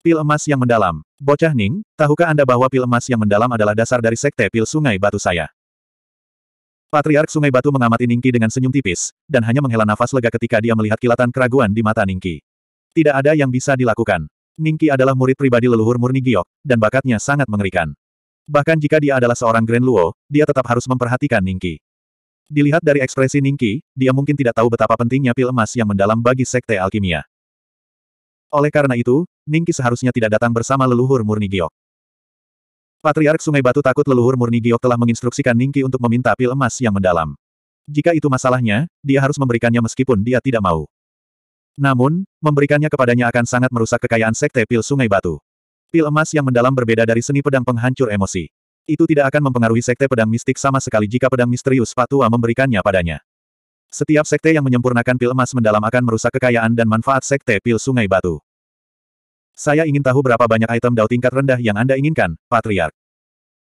Pil emas yang mendalam. Bocah Ning, tahukah Anda bahwa pil emas yang mendalam adalah dasar dari sekte pil sungai batu saya? Patriark sungai batu mengamati Ningki dengan senyum tipis, dan hanya menghela nafas lega ketika dia melihat kilatan keraguan di mata Ningki. Tidak ada yang bisa dilakukan. Ningki adalah murid pribadi leluhur murni giok, dan bakatnya sangat mengerikan. Bahkan jika dia adalah seorang Grand Luo, dia tetap harus memperhatikan Ningki. Dilihat dari ekspresi Ningki, dia mungkin tidak tahu betapa pentingnya pil emas yang mendalam bagi sekte alkimia. Oleh karena itu, Ningki seharusnya tidak datang bersama leluhur murni Giok. Patriark Sungai Batu takut leluhur murni Giok telah menginstruksikan Ningki untuk meminta pil emas yang mendalam. Jika itu masalahnya, dia harus memberikannya meskipun dia tidak mau. Namun, memberikannya kepadanya akan sangat merusak kekayaan sekte pil Sungai Batu. Pil emas yang mendalam berbeda dari seni pedang penghancur emosi. Itu tidak akan mempengaruhi sekte pedang mistik sama sekali jika pedang misterius Patua memberikannya padanya. Setiap sekte yang menyempurnakan pil emas mendalam akan merusak kekayaan dan manfaat sekte pil sungai batu. Saya ingin tahu berapa banyak item dao tingkat rendah yang Anda inginkan, Patriark.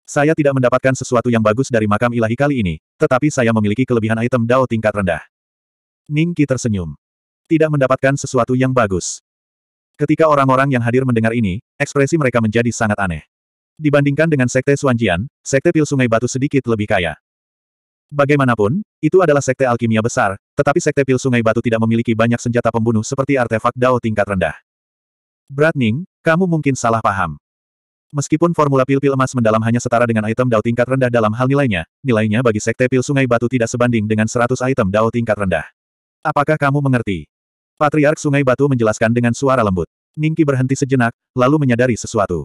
Saya tidak mendapatkan sesuatu yang bagus dari makam ilahi kali ini, tetapi saya memiliki kelebihan item dao tingkat rendah. Ningki tersenyum. Tidak mendapatkan sesuatu yang bagus. Ketika orang-orang yang hadir mendengar ini, ekspresi mereka menjadi sangat aneh. Dibandingkan dengan Sekte Suanjian, Sekte Pil Sungai Batu sedikit lebih kaya. Bagaimanapun, itu adalah sekte alkimia besar, tetapi sekte pil sungai batu tidak memiliki banyak senjata pembunuh seperti artefak Dao tingkat rendah. Bratning, kamu mungkin salah paham. Meskipun formula pil-pil emas mendalam hanya setara dengan item Dao tingkat rendah dalam hal nilainya, nilainya bagi sekte pil sungai batu tidak sebanding dengan 100 item Dao tingkat rendah. Apakah kamu mengerti? Patriark Sungai Batu menjelaskan dengan suara lembut. Ningki berhenti sejenak, lalu menyadari sesuatu.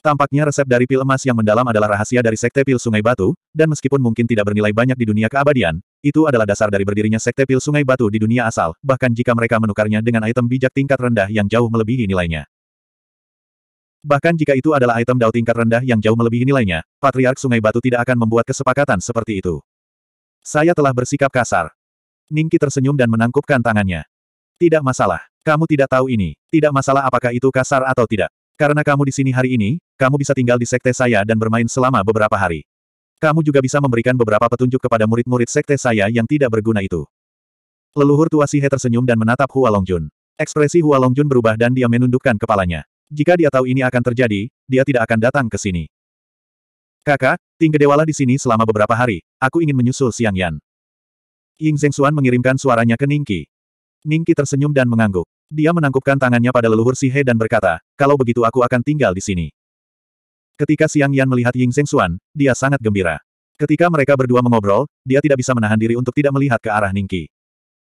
Tampaknya resep dari pil emas yang mendalam adalah rahasia dari Sekte Pil Sungai Batu, dan meskipun mungkin tidak bernilai banyak di dunia keabadian, itu adalah dasar dari berdirinya Sekte Pil Sungai Batu di dunia asal, bahkan jika mereka menukarnya dengan item bijak tingkat rendah yang jauh melebihi nilainya. Bahkan jika itu adalah item dao tingkat rendah yang jauh melebihi nilainya, Patriark Sungai Batu tidak akan membuat kesepakatan seperti itu. Saya telah bersikap kasar. Ningki tersenyum dan menangkupkan tangannya. Tidak masalah. Kamu tidak tahu ini. Tidak masalah apakah itu kasar atau tidak. Karena kamu di sini hari ini, kamu bisa tinggal di sekte saya dan bermain selama beberapa hari. Kamu juga bisa memberikan beberapa petunjuk kepada murid-murid sekte saya yang tidak berguna itu. Leluhur tua Sihe tersenyum dan menatap Hua Longjun. Ekspresi Hua Longjun berubah dan dia menundukkan kepalanya. Jika dia tahu ini akan terjadi, dia tidak akan datang ke sini. Kakak, Ting Gedewala di sini selama beberapa hari, aku ingin menyusul Siang Yan. Ying Zhengxuan mengirimkan suaranya ke Ningqi. Ningqi tersenyum dan mengangguk. Dia menangkupkan tangannya pada leluhur Si dan berkata, kalau begitu aku akan tinggal di sini. Ketika Xiang Yan melihat Ying Seng Xuan, dia sangat gembira. Ketika mereka berdua mengobrol, dia tidak bisa menahan diri untuk tidak melihat ke arah Ningki.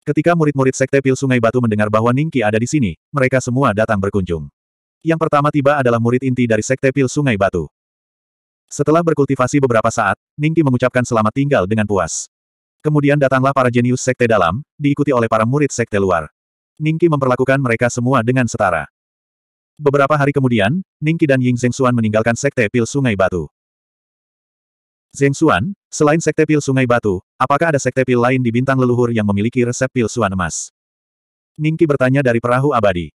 Ketika murid-murid Sekte Pil Sungai Batu mendengar bahwa Ningki ada di sini, mereka semua datang berkunjung. Yang pertama tiba adalah murid inti dari Sekte Pil Sungai Batu. Setelah berkultivasi beberapa saat, Ningki mengucapkan selamat tinggal dengan puas. Kemudian datanglah para jenius sekte dalam, diikuti oleh para murid sekte luar. Ningki memperlakukan mereka semua dengan setara. Beberapa hari kemudian, Ningki dan Ying Zhengxuan meninggalkan Sekte Pil Sungai Batu. Zhengxuan, selain Sekte Pil Sungai Batu, apakah ada Sekte Pil lain di bintang leluhur yang memiliki resep Pil Suan Emas? Ningki bertanya dari perahu abadi.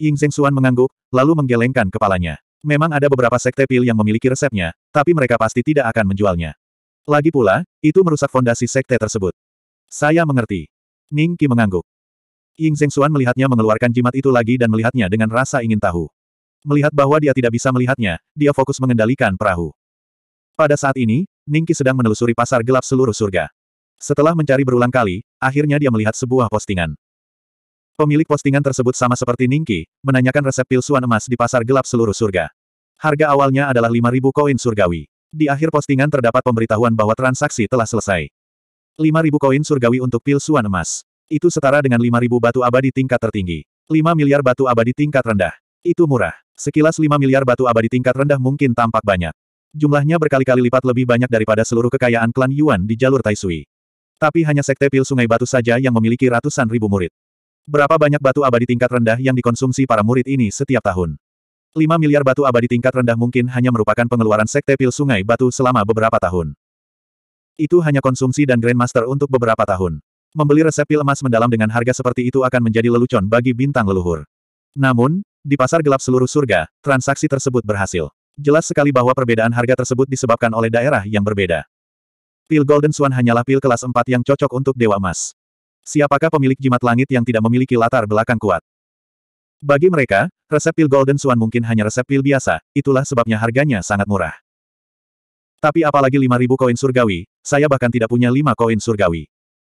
Ying Zhengxuan mengangguk, lalu menggelengkan kepalanya. Memang ada beberapa Sekte Pil yang memiliki resepnya, tapi mereka pasti tidak akan menjualnya. Lagi pula, itu merusak fondasi Sekte tersebut. Saya mengerti. Ningki mengangguk. Ying Xuan melihatnya mengeluarkan jimat itu lagi dan melihatnya dengan rasa ingin tahu. Melihat bahwa dia tidak bisa melihatnya, dia fokus mengendalikan perahu. Pada saat ini, Ningki sedang menelusuri pasar gelap seluruh surga. Setelah mencari berulang kali, akhirnya dia melihat sebuah postingan. Pemilik postingan tersebut sama seperti Ningki, menanyakan resep pil suan emas di pasar gelap seluruh surga. Harga awalnya adalah 5.000 koin surgawi. Di akhir postingan terdapat pemberitahuan bahwa transaksi telah selesai. 5.000 koin surgawi untuk pil suan emas. Itu setara dengan 5.000 batu abadi tingkat tertinggi. 5 miliar batu abadi tingkat rendah. Itu murah. Sekilas 5 miliar batu abadi tingkat rendah mungkin tampak banyak. Jumlahnya berkali-kali lipat lebih banyak daripada seluruh kekayaan klan Yuan di jalur Taisui. Tapi hanya sekte pil sungai batu saja yang memiliki ratusan ribu murid. Berapa banyak batu abadi tingkat rendah yang dikonsumsi para murid ini setiap tahun? 5 miliar batu abadi tingkat rendah mungkin hanya merupakan pengeluaran sekte pil sungai batu selama beberapa tahun. Itu hanya konsumsi dan Grandmaster untuk beberapa tahun. Membeli resep pil emas mendalam dengan harga seperti itu akan menjadi lelucon bagi bintang leluhur. Namun, di pasar gelap seluruh surga, transaksi tersebut berhasil. Jelas sekali bahwa perbedaan harga tersebut disebabkan oleh daerah yang berbeda. Pil Golden Swan hanyalah pil kelas 4 yang cocok untuk Dewa Emas. Siapakah pemilik jimat langit yang tidak memiliki latar belakang kuat? Bagi mereka, resep pil Golden Swan mungkin hanya resep pil biasa, itulah sebabnya harganya sangat murah. Tapi apalagi 5000 koin surgawi, saya bahkan tidak punya 5 koin surgawi.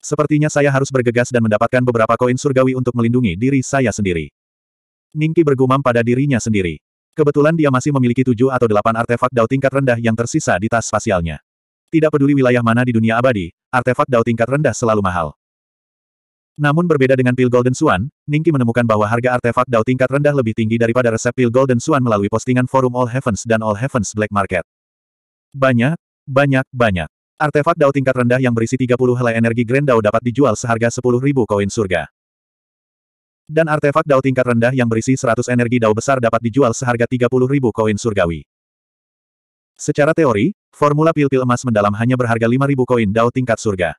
Sepertinya saya harus bergegas dan mendapatkan beberapa koin surgawi untuk melindungi diri saya sendiri. Ningki bergumam pada dirinya sendiri. Kebetulan dia masih memiliki tujuh atau delapan artefak dao tingkat rendah yang tersisa di tas spasialnya. Tidak peduli wilayah mana di dunia abadi, artefak dao tingkat rendah selalu mahal. Namun berbeda dengan pil Golden Swan, Ningki menemukan bahwa harga artefak dao tingkat rendah lebih tinggi daripada resep pil Golden Swan melalui postingan forum All Heavens dan All Heavens Black Market. Banyak, banyak, banyak. Artefak Dao tingkat rendah yang berisi 30 helai energi Grand Dao dapat dijual seharga 10.000 koin surga. Dan artefak Dao tingkat rendah yang berisi 100 energi Dao besar dapat dijual seharga 30.000 koin surgawi. Secara teori, formula pil-pil emas mendalam hanya berharga 5.000 koin Dao tingkat surga.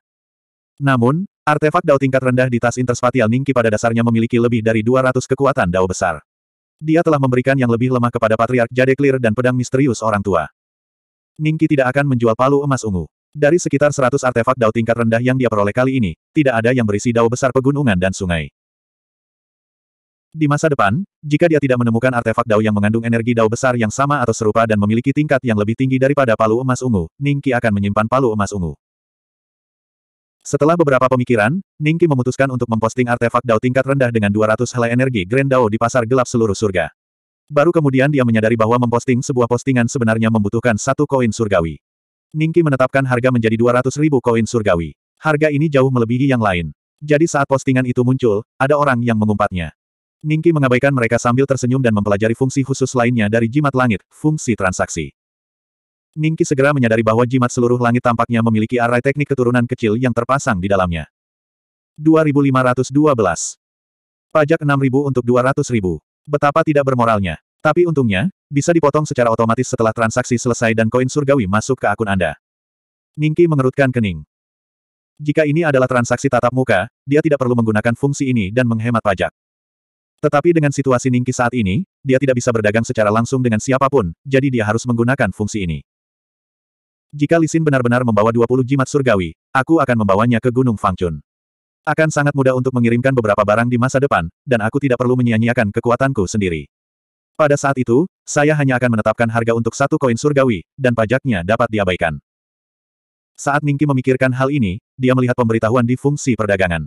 Namun, artefak Dao tingkat rendah di tas interspatial Ningki pada dasarnya memiliki lebih dari 200 kekuatan Dao besar. Dia telah memberikan yang lebih lemah kepada Patriark Jade dan pedang misterius orang tua. Ningki tidak akan menjual palu emas ungu. Dari sekitar 100 artefak dao tingkat rendah yang dia peroleh kali ini, tidak ada yang berisi dao besar pegunungan dan sungai. Di masa depan, jika dia tidak menemukan artefak dao yang mengandung energi dao besar yang sama atau serupa dan memiliki tingkat yang lebih tinggi daripada palu emas ungu, Ningki akan menyimpan palu emas ungu. Setelah beberapa pemikiran, Ningki memutuskan untuk memposting artefak dao tingkat rendah dengan 200 helai energi Grand Dao di pasar gelap seluruh surga. Baru kemudian dia menyadari bahwa memposting sebuah postingan sebenarnya membutuhkan satu koin surgawi. Ningki menetapkan harga menjadi 200 ribu koin surgawi. Harga ini jauh melebihi yang lain. Jadi saat postingan itu muncul, ada orang yang mengumpatnya. Ningki mengabaikan mereka sambil tersenyum dan mempelajari fungsi khusus lainnya dari jimat langit, fungsi transaksi. Ningki segera menyadari bahwa jimat seluruh langit tampaknya memiliki arai teknik keturunan kecil yang terpasang di dalamnya. 2512 Pajak 6000 untuk 200.000. Betapa tidak bermoralnya. Tapi untungnya, bisa dipotong secara otomatis setelah transaksi selesai dan koin surgawi masuk ke akun Anda. Ningki mengerutkan kening. Jika ini adalah transaksi tatap muka, dia tidak perlu menggunakan fungsi ini dan menghemat pajak. Tetapi dengan situasi Ningki saat ini, dia tidak bisa berdagang secara langsung dengan siapapun, jadi dia harus menggunakan fungsi ini. Jika Lisin benar-benar membawa 20 jimat surgawi, aku akan membawanya ke Gunung Fangchun. Akan sangat mudah untuk mengirimkan beberapa barang di masa depan, dan aku tidak perlu menyia-nyiakan kekuatanku sendiri. Pada saat itu, saya hanya akan menetapkan harga untuk satu koin surgawi, dan pajaknya dapat diabaikan. Saat Ningki memikirkan hal ini, dia melihat pemberitahuan di fungsi perdagangan.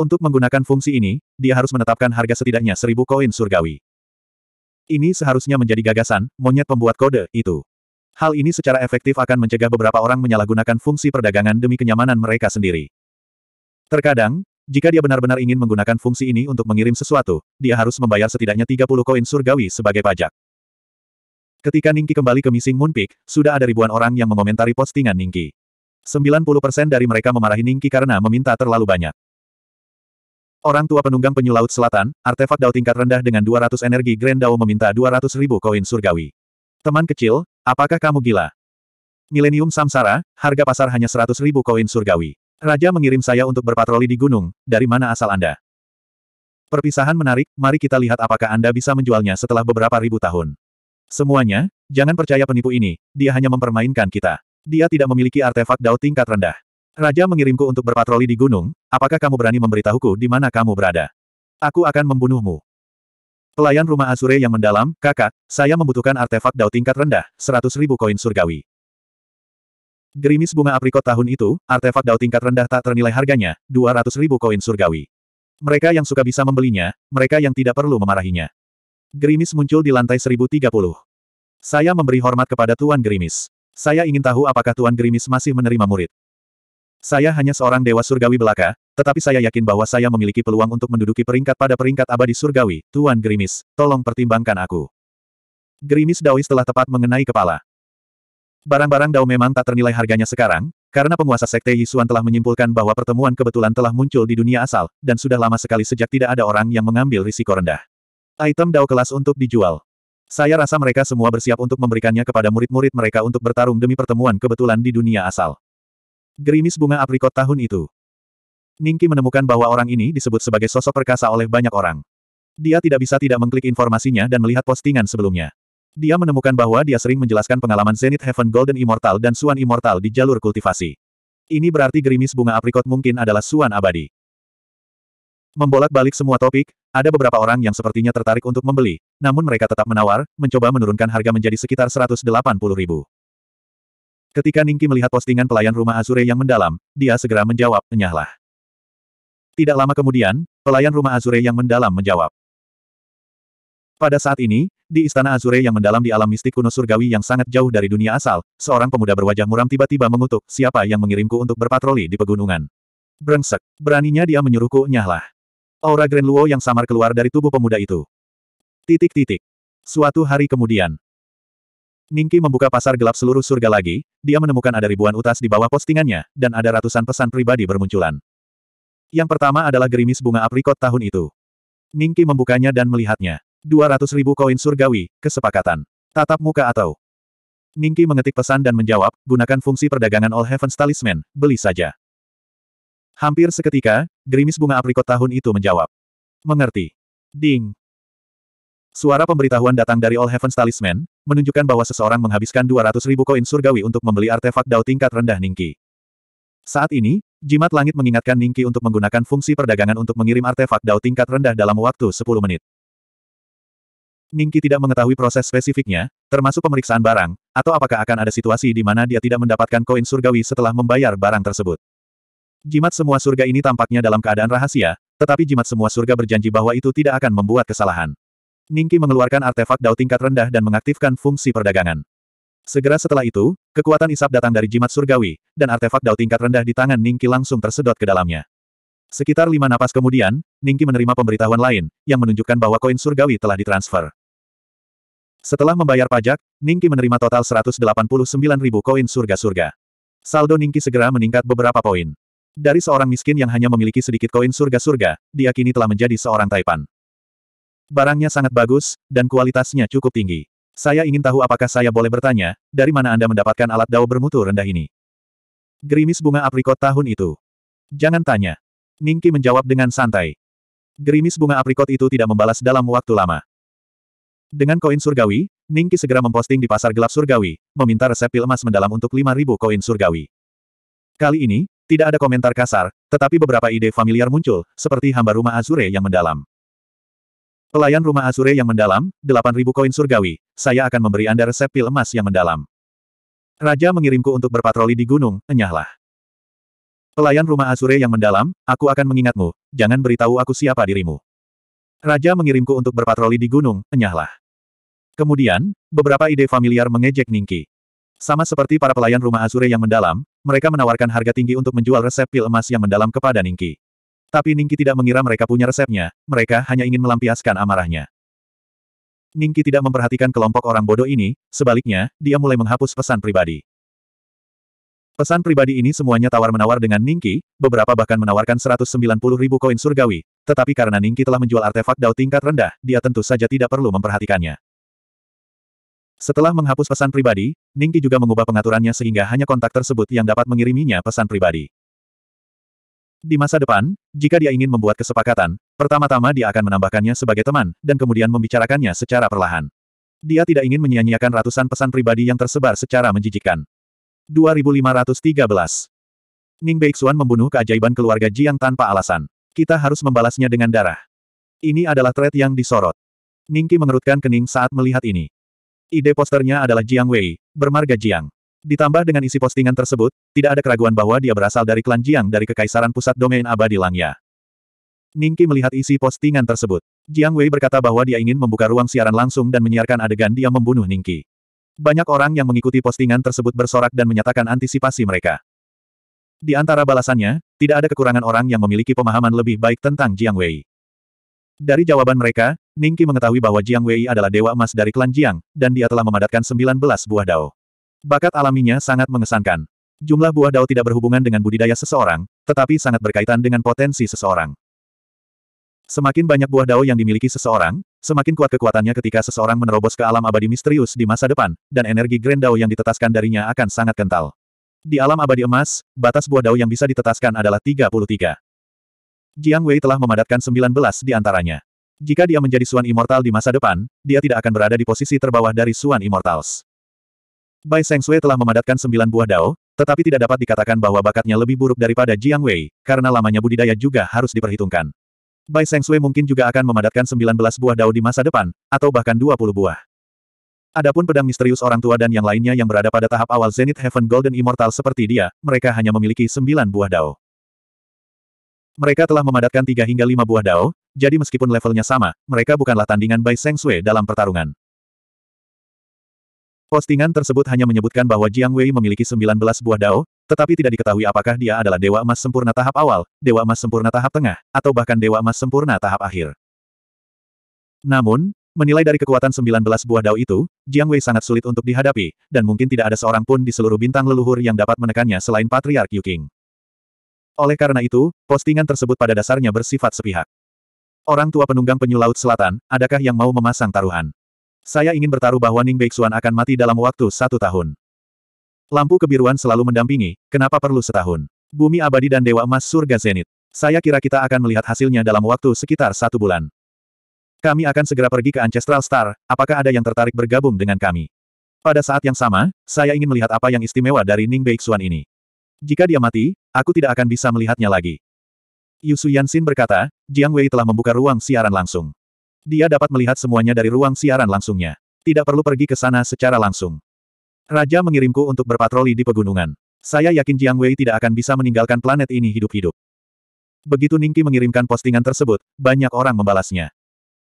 Untuk menggunakan fungsi ini, dia harus menetapkan harga setidaknya seribu koin surgawi. Ini seharusnya menjadi gagasan, monyet pembuat kode, itu. Hal ini secara efektif akan mencegah beberapa orang menyalahgunakan fungsi perdagangan demi kenyamanan mereka sendiri. Terkadang, jika dia benar-benar ingin menggunakan fungsi ini untuk mengirim sesuatu, dia harus membayar setidaknya 30 koin surgawi sebagai pajak. Ketika Ningki kembali ke Missing Moon Peak, sudah ada ribuan orang yang mengomentari postingan Ningki. 90% dari mereka memarahi Ningki karena meminta terlalu banyak. Orang tua penunggang penyu laut selatan, artefak dao tingkat rendah dengan 200 energi Grand Dao meminta 200 ribu koin surgawi. Teman kecil, apakah kamu gila? Milenium Samsara, harga pasar hanya 100 ribu koin surgawi. Raja mengirim saya untuk berpatroli di gunung, dari mana asal Anda? Perpisahan menarik, mari kita lihat apakah Anda bisa menjualnya setelah beberapa ribu tahun. Semuanya, jangan percaya penipu ini, dia hanya mempermainkan kita. Dia tidak memiliki artefak dao tingkat rendah. Raja mengirimku untuk berpatroli di gunung, apakah kamu berani memberitahuku di mana kamu berada? Aku akan membunuhmu. Pelayan rumah Asure yang mendalam, kakak, saya membutuhkan artefak dao tingkat rendah, 100 ribu koin surgawi. Gerimis bunga aprikot tahun itu, artefak dao tingkat rendah tak ternilai harganya, 200 ribu koin surgawi. Mereka yang suka bisa membelinya, mereka yang tidak perlu memarahinya. Gerimis muncul di lantai 1030. Saya memberi hormat kepada Tuan Gerimis. Saya ingin tahu apakah Tuan Gerimis masih menerima murid. Saya hanya seorang dewa surgawi belaka, tetapi saya yakin bahwa saya memiliki peluang untuk menduduki peringkat pada peringkat abadi surgawi. Tuan Gerimis, tolong pertimbangkan aku. Gerimis Daois telah tepat mengenai kepala. Barang-barang Dao memang tak ternilai harganya sekarang, karena penguasa Sekte Yisuan telah menyimpulkan bahwa pertemuan kebetulan telah muncul di dunia asal, dan sudah lama sekali sejak tidak ada orang yang mengambil risiko rendah. Item Dao kelas untuk dijual. Saya rasa mereka semua bersiap untuk memberikannya kepada murid-murid mereka untuk bertarung demi pertemuan kebetulan di dunia asal. Gerimis bunga aprikot tahun itu. Ningki menemukan bahwa orang ini disebut sebagai sosok perkasa oleh banyak orang. Dia tidak bisa tidak mengklik informasinya dan melihat postingan sebelumnya. Dia menemukan bahwa dia sering menjelaskan pengalaman Zenith Heaven Golden Immortal dan Suan Immortal di jalur kultivasi. Ini berarti gerimis bunga aprikot mungkin adalah Suan abadi. Membolak-balik semua topik, ada beberapa orang yang sepertinya tertarik untuk membeli, namun mereka tetap menawar, mencoba menurunkan harga menjadi sekitar 180 ribu. Ketika Ningki melihat postingan pelayan rumah Azure yang mendalam, dia segera menjawab, enyahlah. Tidak lama kemudian, pelayan rumah Azure yang mendalam menjawab. Pada saat ini, di Istana Azure yang mendalam di alam mistik kuno surgawi yang sangat jauh dari dunia asal, seorang pemuda berwajah muram tiba-tiba mengutuk, siapa yang mengirimku untuk berpatroli di pegunungan? Brengsek, beraninya dia menyuruhku nyahlah. Aura Grand Luo yang samar keluar dari tubuh pemuda itu. Titik-titik. Suatu hari kemudian, Ningki membuka pasar gelap seluruh surga lagi, dia menemukan ada ribuan utas di bawah postingannya, dan ada ratusan pesan pribadi bermunculan. Yang pertama adalah gerimis bunga aprikot tahun itu. Ningki membukanya dan melihatnya. 200 ribu koin surgawi, kesepakatan. Tatap muka atau... Ningki mengetik pesan dan menjawab, gunakan fungsi perdagangan All Heavens Talisman, beli saja. Hampir seketika, gerimis bunga aprikot tahun itu menjawab. Mengerti. Ding. Suara pemberitahuan datang dari All Heavens Talisman, menunjukkan bahwa seseorang menghabiskan 200 ribu koin surgawi untuk membeli artefak Dao tingkat rendah Ningki. Saat ini, jimat langit mengingatkan Ningki untuk menggunakan fungsi perdagangan untuk mengirim artefak Dao tingkat rendah dalam waktu 10 menit. Ningki tidak mengetahui proses spesifiknya, termasuk pemeriksaan barang, atau apakah akan ada situasi di mana dia tidak mendapatkan koin surgawi setelah membayar barang tersebut. Jimat semua surga ini tampaknya dalam keadaan rahasia, tetapi jimat semua surga berjanji bahwa itu tidak akan membuat kesalahan. Ningki mengeluarkan artefak dao tingkat rendah dan mengaktifkan fungsi perdagangan. Segera setelah itu, kekuatan isap datang dari jimat surgawi, dan artefak dao tingkat rendah di tangan Ningki langsung tersedot ke dalamnya. Sekitar lima napas kemudian, Ningki menerima pemberitahuan lain, yang menunjukkan bahwa koin surgawi telah ditransfer. Setelah membayar pajak, Ningki menerima total 189 ribu koin surga-surga. Saldo Ningki segera meningkat beberapa poin. Dari seorang miskin yang hanya memiliki sedikit koin surga-surga, dia kini telah menjadi seorang taipan. Barangnya sangat bagus, dan kualitasnya cukup tinggi. Saya ingin tahu apakah saya boleh bertanya, dari mana Anda mendapatkan alat dao bermutu rendah ini? Gerimis bunga aprikot tahun itu. Jangan tanya. Ningki menjawab dengan santai. Gerimis bunga aprikot itu tidak membalas dalam waktu lama. Dengan koin surgawi, Ningki segera memposting di pasar gelap surgawi, meminta resep pil emas mendalam untuk 5.000 koin surgawi. Kali ini, tidak ada komentar kasar, tetapi beberapa ide familiar muncul, seperti hamba rumah Azure yang mendalam. Pelayan rumah Azure yang mendalam, 8.000 koin surgawi, saya akan memberi Anda resep pil emas yang mendalam. Raja mengirimku untuk berpatroli di gunung, enyahlah. Pelayan rumah Azure yang mendalam, aku akan mengingatmu, jangan beritahu aku siapa dirimu. Raja mengirimku untuk berpatroli di gunung, enyahlah. Kemudian, beberapa ide familiar mengejek Ningki. Sama seperti para pelayan rumah Azure yang mendalam, mereka menawarkan harga tinggi untuk menjual resep pil emas yang mendalam kepada Ningki. Tapi Ningki tidak mengira mereka punya resepnya, mereka hanya ingin melampiaskan amarahnya. Ningki tidak memperhatikan kelompok orang bodoh ini, sebaliknya, dia mulai menghapus pesan pribadi. Pesan pribadi ini semuanya tawar-menawar dengan Ningki, beberapa bahkan menawarkan 190 ribu koin surgawi, tetapi karena Ningki telah menjual artefak Dao tingkat rendah, dia tentu saja tidak perlu memperhatikannya. Setelah menghapus pesan pribadi, Ningki juga mengubah pengaturannya sehingga hanya kontak tersebut yang dapat mengiriminya pesan pribadi. Di masa depan, jika dia ingin membuat kesepakatan, pertama-tama dia akan menambahkannya sebagai teman, dan kemudian membicarakannya secara perlahan. Dia tidak ingin menyia-nyiakan ratusan pesan pribadi yang tersebar secara menjijikkan. 2513 Ning Beixuan membunuh keajaiban keluarga Jiang tanpa alasan. Kita harus membalasnya dengan darah. Ini adalah threat yang disorot. Ningki mengerutkan kening saat melihat ini. Ide posternya adalah Jiang Wei, bermarga Jiang. Ditambah dengan isi postingan tersebut, tidak ada keraguan bahwa dia berasal dari klan Jiang dari Kekaisaran Pusat Domain Abadi Langya. Ningki melihat isi postingan tersebut. Jiang Wei berkata bahwa dia ingin membuka ruang siaran langsung dan menyiarkan adegan dia membunuh Ningki. Banyak orang yang mengikuti postingan tersebut bersorak dan menyatakan antisipasi mereka. Di antara balasannya, tidak ada kekurangan orang yang memiliki pemahaman lebih baik tentang Jiang Wei. Dari jawaban mereka, Ningki mengetahui bahwa Jiang Wei adalah dewa emas dari klan Jiang, dan dia telah memadatkan 19 buah dao. Bakat alaminya sangat mengesankan. Jumlah buah dao tidak berhubungan dengan budidaya seseorang, tetapi sangat berkaitan dengan potensi seseorang. Semakin banyak buah dao yang dimiliki seseorang, semakin kuat kekuatannya ketika seseorang menerobos ke alam abadi misterius di masa depan, dan energi Grand Dao yang ditetaskan darinya akan sangat kental. Di alam abadi emas, batas buah dao yang bisa ditetaskan adalah 33. Jiang Wei telah memadatkan 19 di antaranya. Jika dia menjadi Suan Immortal di masa depan, dia tidak akan berada di posisi terbawah dari Suan Immortals. Bai Seng Sui telah memadatkan sembilan buah dao, tetapi tidak dapat dikatakan bahwa bakatnya lebih buruk daripada Jiang Wei, karena lamanya budidaya juga harus diperhitungkan. Bai Seng Sui mungkin juga akan memadatkan sembilan belas buah dao di masa depan, atau bahkan dua puluh buah. Adapun pedang misterius orang tua dan yang lainnya yang berada pada tahap awal Zenith Heaven Golden Immortal seperti dia, mereka hanya memiliki sembilan buah dao. Mereka telah memadatkan tiga hingga lima buah dao, jadi meskipun levelnya sama, mereka bukanlah tandingan Bai Seng Sui dalam pertarungan. Postingan tersebut hanya menyebutkan bahwa Jiang Wei memiliki 19 buah dao, tetapi tidak diketahui apakah dia adalah Dewa Emas Sempurna tahap awal, Dewa Emas Sempurna tahap tengah, atau bahkan Dewa Emas Sempurna tahap akhir. Namun, menilai dari kekuatan 19 buah dao itu, Jiang Wei sangat sulit untuk dihadapi, dan mungkin tidak ada seorang pun di seluruh bintang leluhur yang dapat menekannya selain Patriark Yu Oleh karena itu, postingan tersebut pada dasarnya bersifat sepihak. Orang tua penunggang penyu laut selatan, adakah yang mau memasang taruhan? Saya ingin bertaruh bahwa Ning Beixuan akan mati dalam waktu satu tahun. Lampu kebiruan selalu mendampingi, kenapa perlu setahun? Bumi abadi dan Dewa Emas Surga Zenit. Saya kira kita akan melihat hasilnya dalam waktu sekitar satu bulan. Kami akan segera pergi ke Ancestral Star, apakah ada yang tertarik bergabung dengan kami? Pada saat yang sama, saya ingin melihat apa yang istimewa dari Ning Beixuan ini. Jika dia mati, aku tidak akan bisa melihatnya lagi. Yu Yansin berkata, Jiang Wei telah membuka ruang siaran langsung. Dia dapat melihat semuanya dari ruang siaran langsungnya. Tidak perlu pergi ke sana secara langsung. Raja mengirimku untuk berpatroli di pegunungan. Saya yakin Jiang Wei tidak akan bisa meninggalkan planet ini hidup-hidup. Begitu Ningki mengirimkan postingan tersebut, banyak orang membalasnya.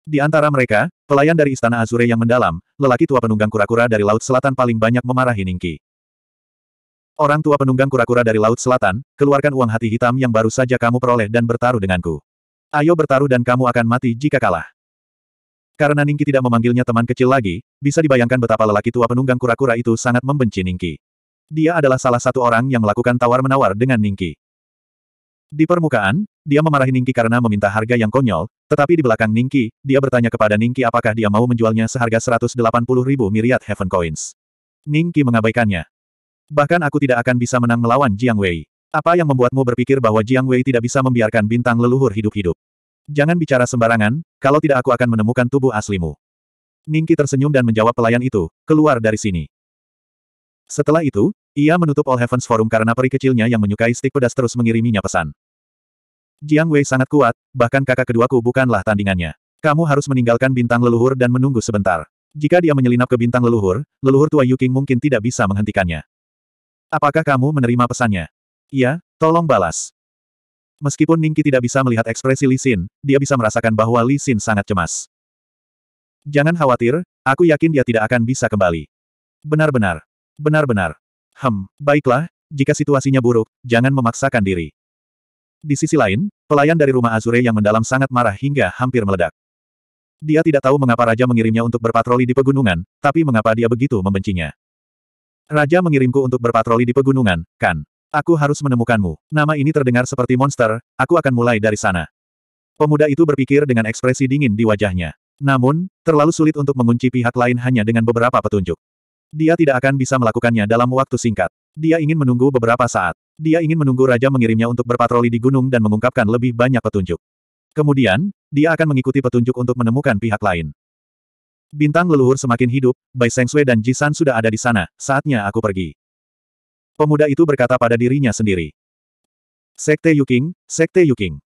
Di antara mereka, pelayan dari Istana Azure yang mendalam, lelaki tua penunggang kura-kura dari Laut Selatan paling banyak memarahi Ningki. Orang tua penunggang kura-kura dari Laut Selatan, keluarkan uang hati hitam yang baru saja kamu peroleh dan bertaruh denganku. Ayo bertaruh dan kamu akan mati jika kalah. Karena Ningki tidak memanggilnya teman kecil lagi, bisa dibayangkan betapa lelaki tua penunggang kura-kura itu sangat membenci Ningki. Dia adalah salah satu orang yang melakukan tawar-menawar dengan Ningki. Di permukaan, dia memarahi Ningki karena meminta harga yang konyol, tetapi di belakang Ningki, dia bertanya kepada Ningki apakah dia mau menjualnya seharga 180 ribu Heaven Coins. Ningki mengabaikannya. Bahkan aku tidak akan bisa menang melawan Jiang Wei. Apa yang membuatmu berpikir bahwa Jiang Wei tidak bisa membiarkan bintang leluhur hidup-hidup? Jangan bicara sembarangan, kalau tidak aku akan menemukan tubuh aslimu. Ningki tersenyum dan menjawab pelayan itu, keluar dari sini. Setelah itu, ia menutup All Heavens Forum karena peri kecilnya yang menyukai stik pedas terus mengiriminya pesan. Jiang Wei sangat kuat, bahkan kakak keduaku bukanlah tandingannya. Kamu harus meninggalkan bintang leluhur dan menunggu sebentar. Jika dia menyelinap ke bintang leluhur, leluhur tua Yuking mungkin tidak bisa menghentikannya. Apakah kamu menerima pesannya? Iya, tolong balas. Meskipun Ningki tidak bisa melihat ekspresi Li Xin, dia bisa merasakan bahwa Li Xin sangat cemas. Jangan khawatir, aku yakin dia tidak akan bisa kembali. Benar-benar. Benar-benar. Hem, baiklah, jika situasinya buruk, jangan memaksakan diri. Di sisi lain, pelayan dari rumah Azure yang mendalam sangat marah hingga hampir meledak. Dia tidak tahu mengapa Raja mengirimnya untuk berpatroli di pegunungan, tapi mengapa dia begitu membencinya. Raja mengirimku untuk berpatroli di pegunungan, kan? Aku harus menemukanmu. Nama ini terdengar seperti monster, aku akan mulai dari sana. Pemuda itu berpikir dengan ekspresi dingin di wajahnya. Namun, terlalu sulit untuk mengunci pihak lain hanya dengan beberapa petunjuk. Dia tidak akan bisa melakukannya dalam waktu singkat. Dia ingin menunggu beberapa saat. Dia ingin menunggu Raja mengirimnya untuk berpatroli di gunung dan mengungkapkan lebih banyak petunjuk. Kemudian, dia akan mengikuti petunjuk untuk menemukan pihak lain. Bintang leluhur semakin hidup, Bai Sengsue dan Jisan sudah ada di sana, saatnya aku pergi. Pemuda itu berkata pada dirinya sendiri. Sekte Yuking, Sekte Yuking.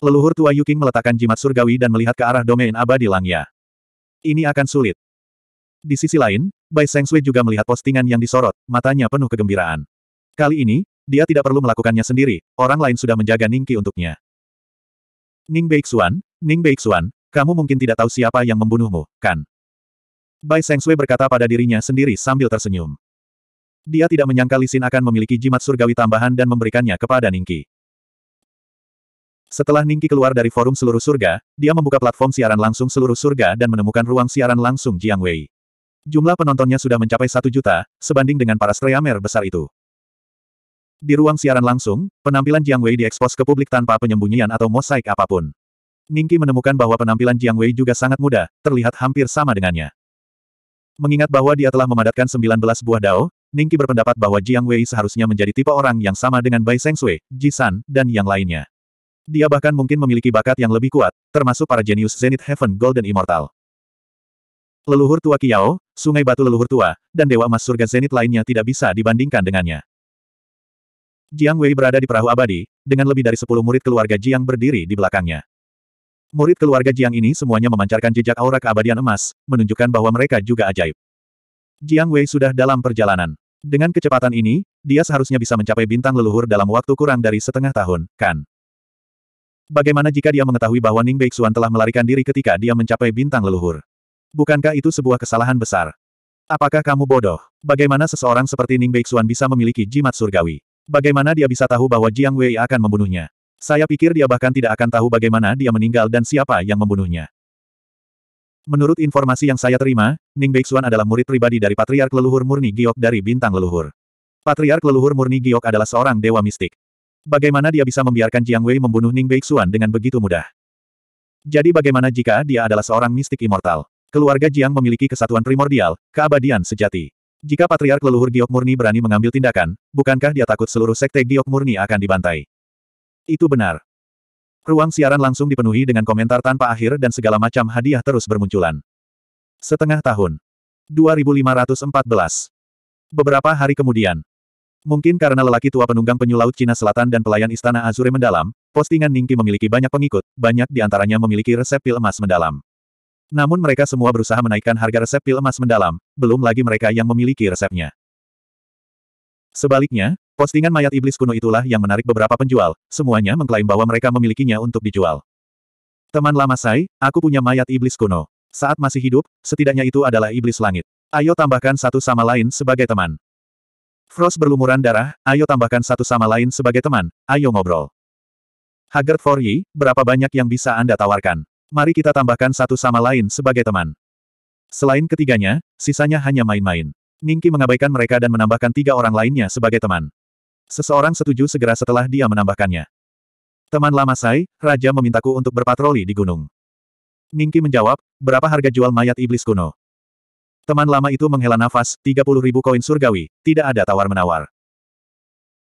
Leluhur tua Yuking meletakkan jimat surgawi dan melihat ke arah domain abadi Langya. Ini akan sulit. Di sisi lain, Bai Sengsue juga melihat postingan yang disorot, matanya penuh kegembiraan. Kali ini, dia tidak perlu melakukannya sendiri, orang lain sudah menjaga Ningki untuknya. Ning Beixuan, Ning Beixuan, kamu mungkin tidak tahu siapa yang membunuhmu, kan? Bai Sengsui berkata pada dirinya sendiri sambil tersenyum. Dia tidak menyangka Lisin akan memiliki jimat surgawi tambahan dan memberikannya kepada Ningki. Setelah Ningki keluar dari forum seluruh surga, dia membuka platform siaran langsung seluruh surga dan menemukan ruang siaran langsung Jiang Wei. Jumlah penontonnya sudah mencapai satu juta, sebanding dengan para streamer besar itu. Di ruang siaran langsung, penampilan Jiang Wei diekspos ke publik tanpa penyembunyian atau mosaik apapun. Ningki menemukan bahwa penampilan Jiang Wei juga sangat muda, terlihat hampir sama dengannya. Mengingat bahwa dia telah memadatkan 19 buah dao, Ningki berpendapat bahwa Jiang Wei seharusnya menjadi tipe orang yang sama dengan Bai Seng Sui, Ji San, dan yang lainnya. Dia bahkan mungkin memiliki bakat yang lebih kuat, termasuk para jenius Zenith Heaven Golden Immortal. Leluhur tua Kiao, sungai batu leluhur tua, dan dewa emas surga Zenith lainnya tidak bisa dibandingkan dengannya. Jiang Wei berada di perahu abadi, dengan lebih dari sepuluh murid keluarga Jiang berdiri di belakangnya. Murid keluarga Jiang ini semuanya memancarkan jejak aura keabadian emas, menunjukkan bahwa mereka juga ajaib. Jiang Wei sudah dalam perjalanan. Dengan kecepatan ini, dia seharusnya bisa mencapai bintang leluhur dalam waktu kurang dari setengah tahun, kan? Bagaimana jika dia mengetahui bahwa Ning Beixuan telah melarikan diri ketika dia mencapai bintang leluhur? Bukankah itu sebuah kesalahan besar? Apakah kamu bodoh? Bagaimana seseorang seperti Ning Beixuan bisa memiliki jimat surgawi? Bagaimana dia bisa tahu bahwa Jiang Wei akan membunuhnya? Saya pikir dia bahkan tidak akan tahu bagaimana dia meninggal dan siapa yang membunuhnya. Menurut informasi yang saya terima, Ning Beixuan adalah murid pribadi dari Patriark Leluhur Murni Giok dari Bintang Leluhur. Patriark Leluhur Murni Giok adalah seorang dewa mistik. Bagaimana dia bisa membiarkan Jiang Wei membunuh Ning Beixuan dengan begitu mudah? Jadi bagaimana jika dia adalah seorang mistik immortal? Keluarga Jiang memiliki kesatuan primordial, keabadian sejati. Jika Patriark Leluhur Giok Murni berani mengambil tindakan, bukankah dia takut seluruh sekte Giok Murni akan dibantai? Itu benar. Ruang siaran langsung dipenuhi dengan komentar tanpa akhir dan segala macam hadiah terus bermunculan. Setengah tahun. 2514. Beberapa hari kemudian. Mungkin karena lelaki tua penunggang penyu laut Cina Selatan dan pelayan istana Azure mendalam, postingan Ningki memiliki banyak pengikut, banyak di antaranya memiliki resep pil emas mendalam. Namun mereka semua berusaha menaikkan harga resep pil emas mendalam, belum lagi mereka yang memiliki resepnya. Sebaliknya, Postingan mayat iblis kuno itulah yang menarik beberapa penjual, semuanya mengklaim bahwa mereka memilikinya untuk dijual. Teman lama saya, aku punya mayat iblis kuno. Saat masih hidup, setidaknya itu adalah iblis langit. Ayo tambahkan satu sama lain sebagai teman. Frost berlumuran darah, ayo tambahkan satu sama lain sebagai teman, ayo ngobrol. Haggard ye, berapa banyak yang bisa Anda tawarkan? Mari kita tambahkan satu sama lain sebagai teman. Selain ketiganya, sisanya hanya main-main. Ningki mengabaikan mereka dan menambahkan tiga orang lainnya sebagai teman. Seseorang setuju segera setelah dia menambahkannya. Teman lama saya, Raja memintaku untuk berpatroli di gunung. Ningki menjawab, berapa harga jual mayat iblis kuno? Teman lama itu menghela nafas, 30 ribu koin surgawi, tidak ada tawar-menawar.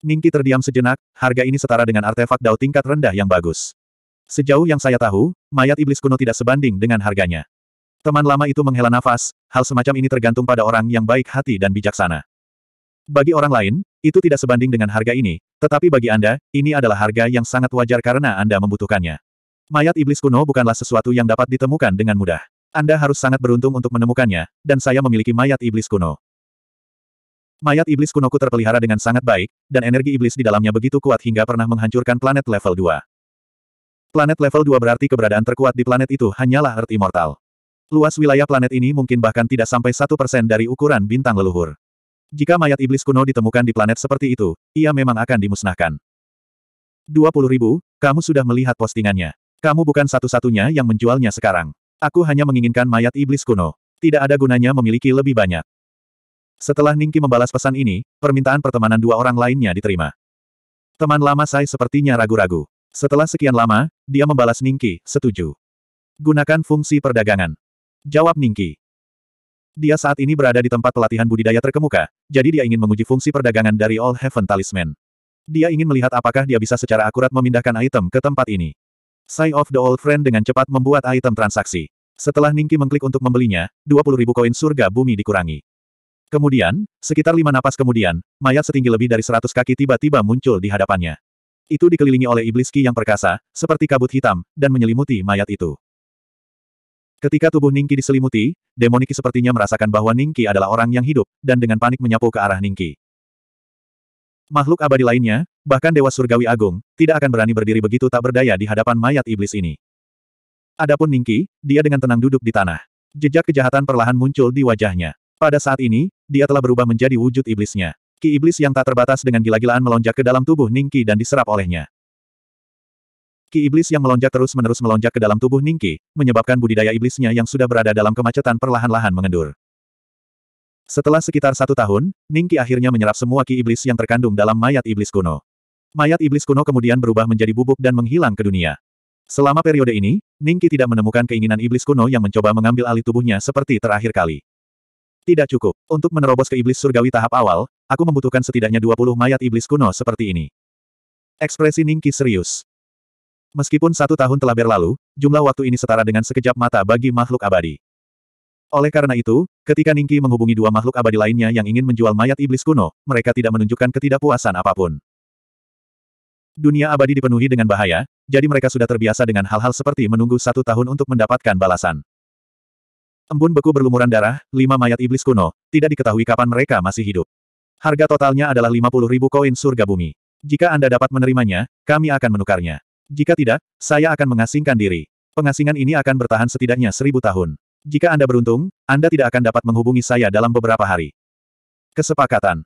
Ningki terdiam sejenak, harga ini setara dengan artefak dao tingkat rendah yang bagus. Sejauh yang saya tahu, mayat iblis kuno tidak sebanding dengan harganya. Teman lama itu menghela nafas, hal semacam ini tergantung pada orang yang baik hati dan bijaksana. Bagi orang lain, itu tidak sebanding dengan harga ini, tetapi bagi Anda, ini adalah harga yang sangat wajar karena Anda membutuhkannya. Mayat iblis kuno bukanlah sesuatu yang dapat ditemukan dengan mudah. Anda harus sangat beruntung untuk menemukannya, dan saya memiliki mayat iblis kuno. Mayat iblis kunoku terpelihara dengan sangat baik, dan energi iblis di dalamnya begitu kuat hingga pernah menghancurkan planet level 2. Planet level 2 berarti keberadaan terkuat di planet itu hanyalah Earth Immortal. Luas wilayah planet ini mungkin bahkan tidak sampai satu persen dari ukuran bintang leluhur. Jika mayat iblis kuno ditemukan di planet seperti itu, ia memang akan dimusnahkan. 20 ribu, kamu sudah melihat postingannya. Kamu bukan satu-satunya yang menjualnya sekarang. Aku hanya menginginkan mayat iblis kuno. Tidak ada gunanya memiliki lebih banyak. Setelah Ningki membalas pesan ini, permintaan pertemanan dua orang lainnya diterima. Teman lama saya sepertinya ragu-ragu. Setelah sekian lama, dia membalas Ningki, setuju. Gunakan fungsi perdagangan. Jawab Ningki. Dia saat ini berada di tempat pelatihan budidaya terkemuka, jadi dia ingin menguji fungsi perdagangan dari All Heaven Talisman. Dia ingin melihat apakah dia bisa secara akurat memindahkan item ke tempat ini. Sigh of the Old Friend dengan cepat membuat item transaksi. Setelah Ningki mengklik untuk membelinya, ribu koin surga bumi dikurangi. Kemudian, sekitar lima napas kemudian, mayat setinggi lebih dari 100 kaki tiba-tiba muncul di hadapannya. Itu dikelilingi oleh iblis ki yang perkasa, seperti kabut hitam, dan menyelimuti mayat itu. Ketika tubuh Ningki diselimuti, Demoniki sepertinya merasakan bahwa Ningki adalah orang yang hidup, dan dengan panik menyapu ke arah Ningki. Makhluk abadi lainnya, bahkan Dewa Surgawi Agung, tidak akan berani berdiri begitu tak berdaya di hadapan mayat iblis ini. Adapun Ningki, dia dengan tenang duduk di tanah. Jejak kejahatan perlahan muncul di wajahnya. Pada saat ini, dia telah berubah menjadi wujud iblisnya. Ki iblis yang tak terbatas dengan gila-gilaan melonjak ke dalam tubuh Ningki dan diserap olehnya. Ki iblis yang melonjak terus-menerus melonjak ke dalam tubuh Ningki, menyebabkan budidaya iblisnya yang sudah berada dalam kemacetan perlahan-lahan mengendur. Setelah sekitar satu tahun, Ningki akhirnya menyerap semua ki iblis yang terkandung dalam mayat iblis kuno. Mayat iblis kuno kemudian berubah menjadi bubuk dan menghilang ke dunia. Selama periode ini, Ningki tidak menemukan keinginan iblis kuno yang mencoba mengambil alih tubuhnya seperti terakhir kali. Tidak cukup. Untuk menerobos ke iblis surgawi tahap awal, aku membutuhkan setidaknya 20 mayat iblis kuno seperti ini. Ekspresi Ningki serius. Meskipun satu tahun telah berlalu, jumlah waktu ini setara dengan sekejap mata bagi makhluk abadi. Oleh karena itu, ketika Ningki menghubungi dua makhluk abadi lainnya yang ingin menjual mayat iblis kuno, mereka tidak menunjukkan ketidakpuasan apapun. Dunia abadi dipenuhi dengan bahaya, jadi mereka sudah terbiasa dengan hal-hal seperti menunggu satu tahun untuk mendapatkan balasan. Embun beku berlumuran darah, lima mayat iblis kuno, tidak diketahui kapan mereka masih hidup. Harga totalnya adalah 50.000 ribu koin surga bumi. Jika Anda dapat menerimanya, kami akan menukarnya. Jika tidak, saya akan mengasingkan diri. Pengasingan ini akan bertahan setidaknya seribu tahun. Jika Anda beruntung, Anda tidak akan dapat menghubungi saya dalam beberapa hari. Kesepakatan.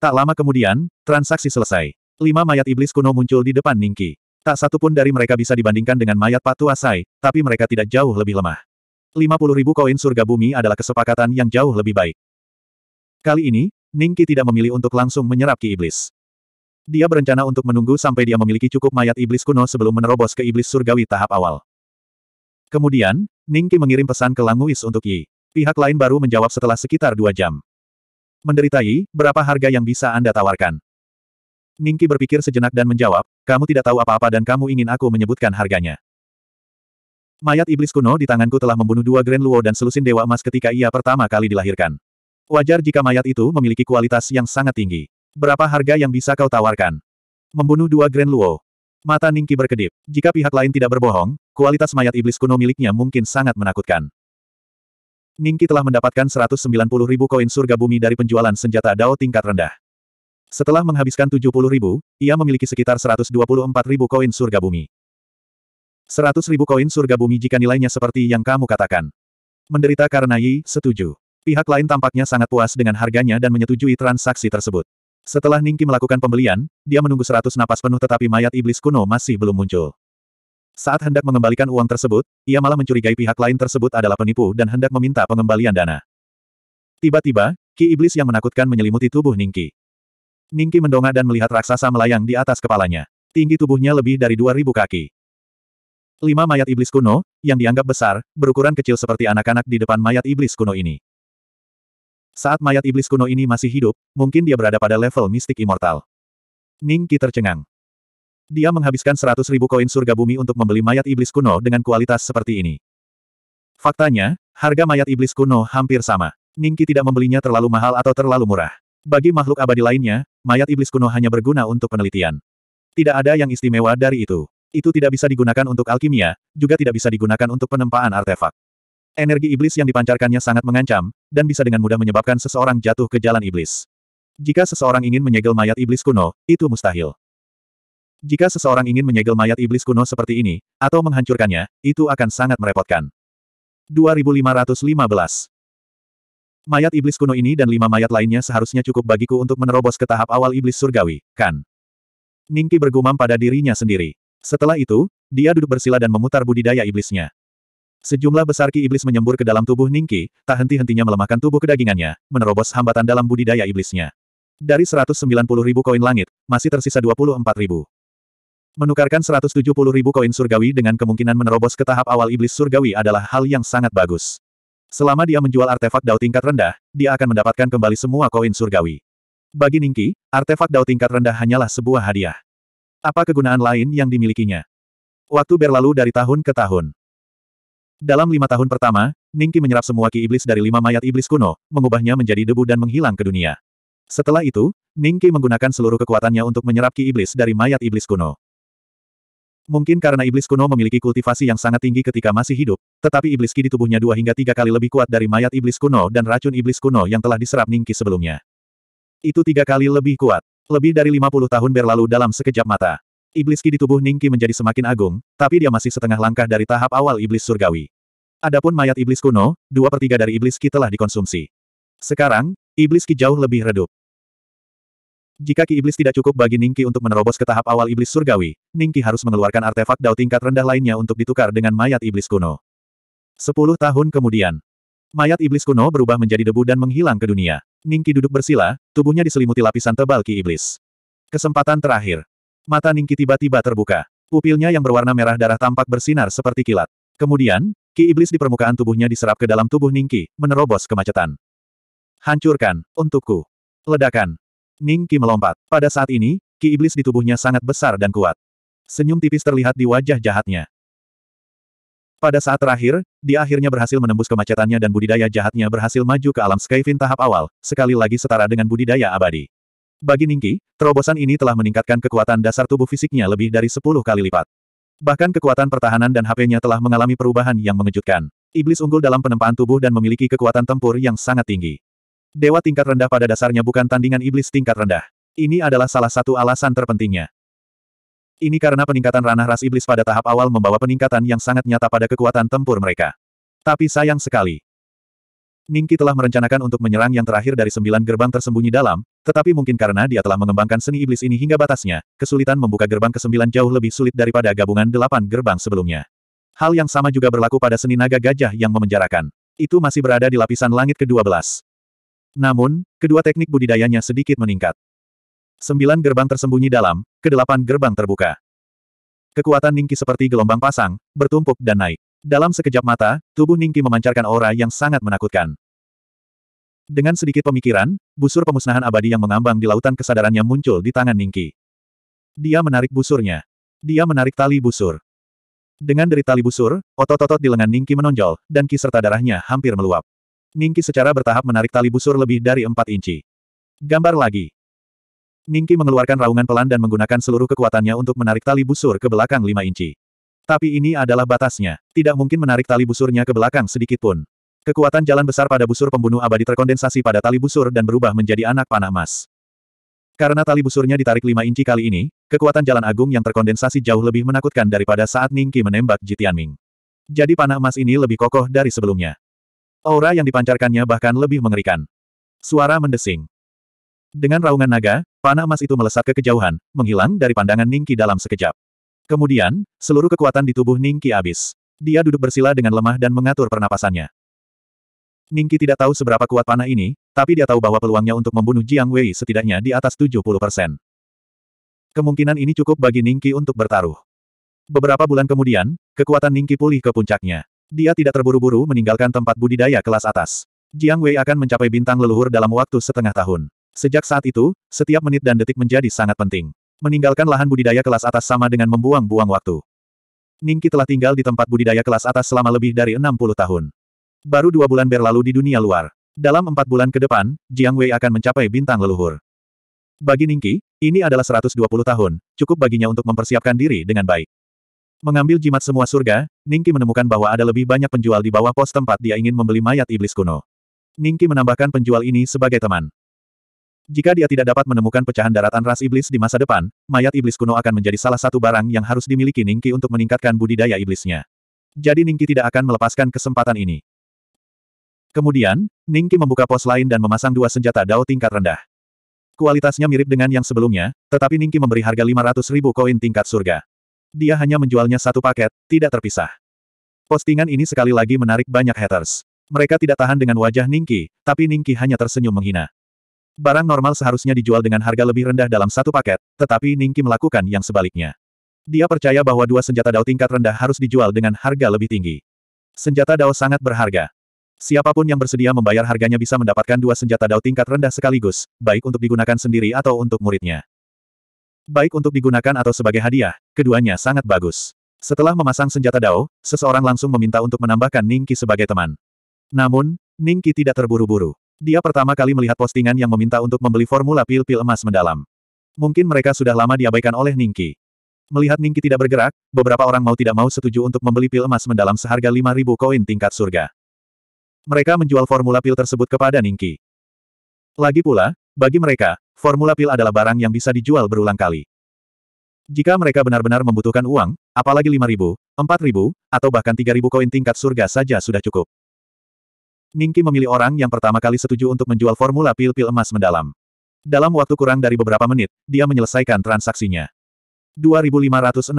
Tak lama kemudian, transaksi selesai. Lima mayat iblis kuno muncul di depan Ningki. Tak satu pun dari mereka bisa dibandingkan dengan mayat Patu Asai, tapi mereka tidak jauh lebih lemah. 50 ribu koin surga bumi adalah kesepakatan yang jauh lebih baik. Kali ini, Ningki tidak memilih untuk langsung menyerap ki iblis. Dia berencana untuk menunggu sampai dia memiliki cukup mayat iblis kuno sebelum menerobos ke iblis surgawi tahap awal. Kemudian, Ningki mengirim pesan ke Languis untuk Yi. Pihak lain baru menjawab setelah sekitar dua jam. Menderita Yi, berapa harga yang bisa Anda tawarkan? Ningki berpikir sejenak dan menjawab, kamu tidak tahu apa-apa dan kamu ingin aku menyebutkan harganya. Mayat iblis kuno di tanganku telah membunuh dua Grand Luo dan selusin Dewa Emas ketika ia pertama kali dilahirkan. Wajar jika mayat itu memiliki kualitas yang sangat tinggi. Berapa harga yang bisa kau tawarkan? Membunuh dua Grand Luo. Mata Ningki berkedip. Jika pihak lain tidak berbohong, kualitas mayat iblis kuno miliknya mungkin sangat menakutkan. Ningki telah mendapatkan 190 ribu koin surga bumi dari penjualan senjata Dao tingkat rendah. Setelah menghabiskan 70 ribu, ia memiliki sekitar 124 ribu koin surga bumi. 100 ribu koin surga bumi jika nilainya seperti yang kamu katakan. Menderita karena Yi, setuju. Pihak lain tampaknya sangat puas dengan harganya dan menyetujui transaksi tersebut. Setelah Ningki melakukan pembelian, dia menunggu seratus napas penuh tetapi mayat iblis kuno masih belum muncul. Saat hendak mengembalikan uang tersebut, ia malah mencurigai pihak lain tersebut adalah penipu dan hendak meminta pengembalian dana. Tiba-tiba, ki iblis yang menakutkan menyelimuti tubuh Ningki. Ningki mendongak dan melihat raksasa melayang di atas kepalanya. Tinggi tubuhnya lebih dari dua ribu kaki. Lima mayat iblis kuno, yang dianggap besar, berukuran kecil seperti anak-anak di depan mayat iblis kuno ini. Saat mayat iblis kuno ini masih hidup, mungkin dia berada pada level mistik immortal. Ning Qi tercengang. Dia menghabiskan seratus ribu koin surga bumi untuk membeli mayat iblis kuno dengan kualitas seperti ini. Faktanya, harga mayat iblis kuno hampir sama. Ning Qi tidak membelinya terlalu mahal atau terlalu murah. Bagi makhluk abadi lainnya, mayat iblis kuno hanya berguna untuk penelitian. Tidak ada yang istimewa dari itu. Itu tidak bisa digunakan untuk alkimia, juga tidak bisa digunakan untuk penempaan artefak. Energi iblis yang dipancarkannya sangat mengancam, dan bisa dengan mudah menyebabkan seseorang jatuh ke jalan iblis. Jika seseorang ingin menyegel mayat iblis kuno, itu mustahil. Jika seseorang ingin menyegel mayat iblis kuno seperti ini, atau menghancurkannya, itu akan sangat merepotkan. 2515 Mayat iblis kuno ini dan lima mayat lainnya seharusnya cukup bagiku untuk menerobos ke tahap awal iblis surgawi, kan? Ningki bergumam pada dirinya sendiri. Setelah itu, dia duduk bersila dan memutar budidaya iblisnya. Sejumlah besar ki iblis menyembur ke dalam tubuh Ningki, tak henti-hentinya melemahkan tubuh kedagingannya, menerobos hambatan dalam budidaya iblisnya. Dari 190 ribu koin langit, masih tersisa 24 ribu. Menukarkan 170 ribu koin surgawi dengan kemungkinan menerobos ke tahap awal iblis surgawi adalah hal yang sangat bagus. Selama dia menjual artefak dao tingkat rendah, dia akan mendapatkan kembali semua koin surgawi. Bagi Ningki, artefak dao tingkat rendah hanyalah sebuah hadiah. Apa kegunaan lain yang dimilikinya? Waktu berlalu dari tahun ke tahun. Dalam lima tahun pertama, Ningki menyerap semua ki iblis dari lima mayat iblis kuno, mengubahnya menjadi debu dan menghilang ke dunia. Setelah itu, Ningki menggunakan seluruh kekuatannya untuk menyerap ki iblis dari mayat iblis kuno. Mungkin karena iblis kuno memiliki kultivasi yang sangat tinggi ketika masih hidup, tetapi iblis ki di tubuhnya dua hingga tiga kali lebih kuat dari mayat iblis kuno dan racun iblis kuno yang telah diserap Ningki sebelumnya. Itu tiga kali lebih kuat. Lebih dari 50 tahun berlalu dalam sekejap mata. Iblis ki di tubuh Ningki menjadi semakin agung, tapi dia masih setengah langkah dari tahap awal iblis surgawi. Adapun mayat iblis kuno, dua per tiga dari iblis Ki telah dikonsumsi. Sekarang, iblis Ki jauh lebih redup. Jika Ki Iblis tidak cukup bagi Ningki untuk menerobos ke tahap awal Iblis Surgawi, Ningki harus mengeluarkan artefak Dao tingkat rendah lainnya untuk ditukar dengan mayat Iblis kuno. Sepuluh tahun kemudian, mayat Iblis kuno berubah menjadi debu dan menghilang ke dunia. Ningki duduk bersila, tubuhnya diselimuti lapisan tebal Ki Iblis. Kesempatan terakhir. Mata Ningki tiba-tiba terbuka. Pupilnya yang berwarna merah darah tampak bersinar seperti kilat. Kemudian, Ki iblis di permukaan tubuhnya diserap ke dalam tubuh Ningki, menerobos kemacetan. Hancurkan, untukku. Ledakan. Ningki melompat. Pada saat ini, ki iblis di tubuhnya sangat besar dan kuat. Senyum tipis terlihat di wajah jahatnya. Pada saat terakhir, dia akhirnya berhasil menembus kemacetannya dan budidaya jahatnya berhasil maju ke alam Skyfin tahap awal, sekali lagi setara dengan budidaya abadi. Bagi Ningki, terobosan ini telah meningkatkan kekuatan dasar tubuh fisiknya lebih dari 10 kali lipat. Bahkan kekuatan pertahanan dan HP-nya telah mengalami perubahan yang mengejutkan. Iblis unggul dalam penempaan tubuh dan memiliki kekuatan tempur yang sangat tinggi. Dewa tingkat rendah pada dasarnya bukan tandingan iblis tingkat rendah. Ini adalah salah satu alasan terpentingnya. Ini karena peningkatan ranah ras iblis pada tahap awal membawa peningkatan yang sangat nyata pada kekuatan tempur mereka. Tapi sayang sekali. Ningki telah merencanakan untuk menyerang yang terakhir dari sembilan gerbang tersembunyi dalam, tetapi mungkin karena dia telah mengembangkan seni iblis ini hingga batasnya, kesulitan membuka gerbang kesembilan jauh lebih sulit daripada gabungan delapan gerbang sebelumnya. Hal yang sama juga berlaku pada seni naga gajah yang memenjarakan. Itu masih berada di lapisan langit ke-12. Namun, kedua teknik budidayanya sedikit meningkat. Sembilan gerbang tersembunyi dalam, kedelapan gerbang terbuka. Kekuatan Ningki seperti gelombang pasang, bertumpuk dan naik. Dalam sekejap mata, tubuh Ningki memancarkan aura yang sangat menakutkan. Dengan sedikit pemikiran, busur pemusnahan abadi yang mengambang di lautan kesadarannya muncul di tangan Ningki. Dia menarik busurnya. Dia menarik tali busur. Dengan deri tali busur, otot-otot di lengan Ningki menonjol, dan ki serta darahnya hampir meluap. Ningki secara bertahap menarik tali busur lebih dari 4 inci. Gambar lagi. Ningki mengeluarkan raungan pelan dan menggunakan seluruh kekuatannya untuk menarik tali busur ke belakang 5 inci. Tapi ini adalah batasnya. Tidak mungkin menarik tali busurnya ke belakang sedikit pun. Kekuatan jalan besar pada busur pembunuh abadi terkondensasi pada tali busur dan berubah menjadi anak panah emas. Karena tali busurnya ditarik 5 inci kali ini, kekuatan jalan agung yang terkondensasi jauh lebih menakutkan daripada saat Ningqi menembak Jitianming. Jadi panah emas ini lebih kokoh dari sebelumnya. Aura yang dipancarkannya bahkan lebih mengerikan. Suara mendesing. Dengan raungan naga, panah emas itu melesat ke kejauhan, menghilang dari pandangan Ningqi dalam sekejap. Kemudian, seluruh kekuatan di tubuh Ningqi habis. Dia duduk bersila dengan lemah dan mengatur pernapasannya. Ningki tidak tahu seberapa kuat panah ini, tapi dia tahu bahwa peluangnya untuk membunuh Jiang Wei setidaknya di atas 70 persen. Kemungkinan ini cukup bagi Ningki untuk bertaruh. Beberapa bulan kemudian, kekuatan Ningki pulih ke puncaknya. Dia tidak terburu-buru meninggalkan tempat budidaya kelas atas. Jiang Wei akan mencapai bintang leluhur dalam waktu setengah tahun. Sejak saat itu, setiap menit dan detik menjadi sangat penting. Meninggalkan lahan budidaya kelas atas sama dengan membuang-buang waktu. Ningki telah tinggal di tempat budidaya kelas atas selama lebih dari 60 tahun. Baru dua bulan berlalu di dunia luar. Dalam empat bulan ke depan, Jiang Wei akan mencapai bintang leluhur. Bagi Ningki, ini adalah 120 tahun, cukup baginya untuk mempersiapkan diri dengan baik. Mengambil jimat semua surga, Ningki menemukan bahwa ada lebih banyak penjual di bawah pos tempat dia ingin membeli mayat iblis kuno. Ningki menambahkan penjual ini sebagai teman. Jika dia tidak dapat menemukan pecahan daratan ras iblis di masa depan, mayat iblis kuno akan menjadi salah satu barang yang harus dimiliki Ningki untuk meningkatkan budidaya iblisnya. Jadi Ningki tidak akan melepaskan kesempatan ini. Kemudian, Ningki membuka pos lain dan memasang dua senjata dao tingkat rendah. Kualitasnya mirip dengan yang sebelumnya, tetapi Ningki memberi harga 500 ribu koin tingkat surga. Dia hanya menjualnya satu paket, tidak terpisah. Postingan ini sekali lagi menarik banyak haters. Mereka tidak tahan dengan wajah Ningki, tapi Ningki hanya tersenyum menghina. Barang normal seharusnya dijual dengan harga lebih rendah dalam satu paket, tetapi Ningki melakukan yang sebaliknya. Dia percaya bahwa dua senjata dao tingkat rendah harus dijual dengan harga lebih tinggi. Senjata dao sangat berharga. Siapapun yang bersedia membayar harganya bisa mendapatkan dua senjata dao tingkat rendah sekaligus, baik untuk digunakan sendiri atau untuk muridnya. Baik untuk digunakan atau sebagai hadiah, keduanya sangat bagus. Setelah memasang senjata dao, seseorang langsung meminta untuk menambahkan Ningki sebagai teman. Namun, Ningki tidak terburu-buru. Dia pertama kali melihat postingan yang meminta untuk membeli formula pil-pil emas mendalam. Mungkin mereka sudah lama diabaikan oleh Ningki. Melihat Ningki tidak bergerak, beberapa orang mau tidak mau setuju untuk membeli pil emas mendalam seharga 5.000 koin tingkat surga. Mereka menjual formula pil tersebut kepada Ningki. Lagi pula, bagi mereka, formula pil adalah barang yang bisa dijual berulang kali. Jika mereka benar-benar membutuhkan uang, apalagi 5.000, 4.000, atau bahkan 3.000 koin tingkat surga saja sudah cukup. Ningki memilih orang yang pertama kali setuju untuk menjual formula pil-pil emas mendalam. Dalam waktu kurang dari beberapa menit, dia menyelesaikan transaksinya. 2516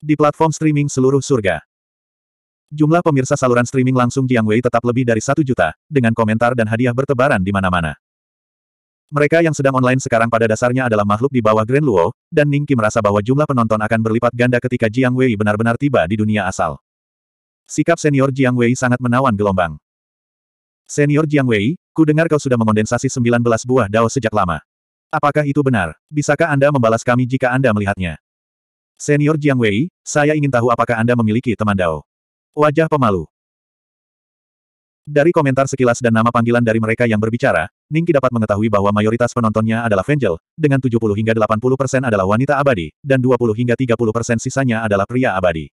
Di platform streaming seluruh surga. Jumlah pemirsa saluran streaming langsung Jiang Wei tetap lebih dari satu juta, dengan komentar dan hadiah bertebaran di mana-mana. Mereka yang sedang online sekarang pada dasarnya adalah makhluk di bawah Grand Luo, dan Ning Qi merasa bahwa jumlah penonton akan berlipat ganda ketika Jiang Wei benar-benar tiba di dunia asal. Sikap senior Jiang Wei sangat menawan gelombang. Senior Jiang Wei, ku dengar kau sudah mengondensasi 19 buah dao sejak lama. Apakah itu benar? Bisakah Anda membalas kami jika Anda melihatnya? Senior Jiang Wei, saya ingin tahu apakah Anda memiliki teman dao. Wajah pemalu. Dari komentar sekilas dan nama panggilan dari mereka yang berbicara, Ningki dapat mengetahui bahwa mayoritas penontonnya adalah Vangel, dengan 70 hingga 80 persen adalah wanita abadi, dan 20 hingga 30 persen sisanya adalah pria abadi.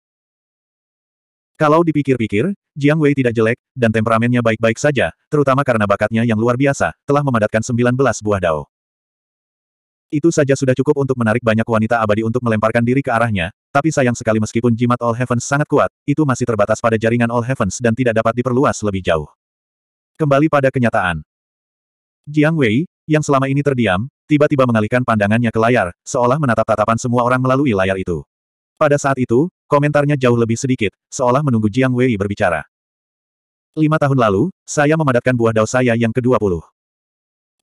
Kalau dipikir-pikir, Jiang Wei tidak jelek, dan temperamennya baik-baik saja, terutama karena bakatnya yang luar biasa, telah memadatkan 19 buah dao. Itu saja sudah cukup untuk menarik banyak wanita abadi untuk melemparkan diri ke arahnya, tapi sayang sekali meskipun jimat All Heavens sangat kuat, itu masih terbatas pada jaringan All Heavens dan tidak dapat diperluas lebih jauh. Kembali pada kenyataan. Jiang Wei, yang selama ini terdiam, tiba-tiba mengalihkan pandangannya ke layar, seolah menatap tatapan semua orang melalui layar itu. Pada saat itu, komentarnya jauh lebih sedikit, seolah menunggu Jiang Wei berbicara. Lima tahun lalu, saya memadatkan buah dao saya yang ke-20.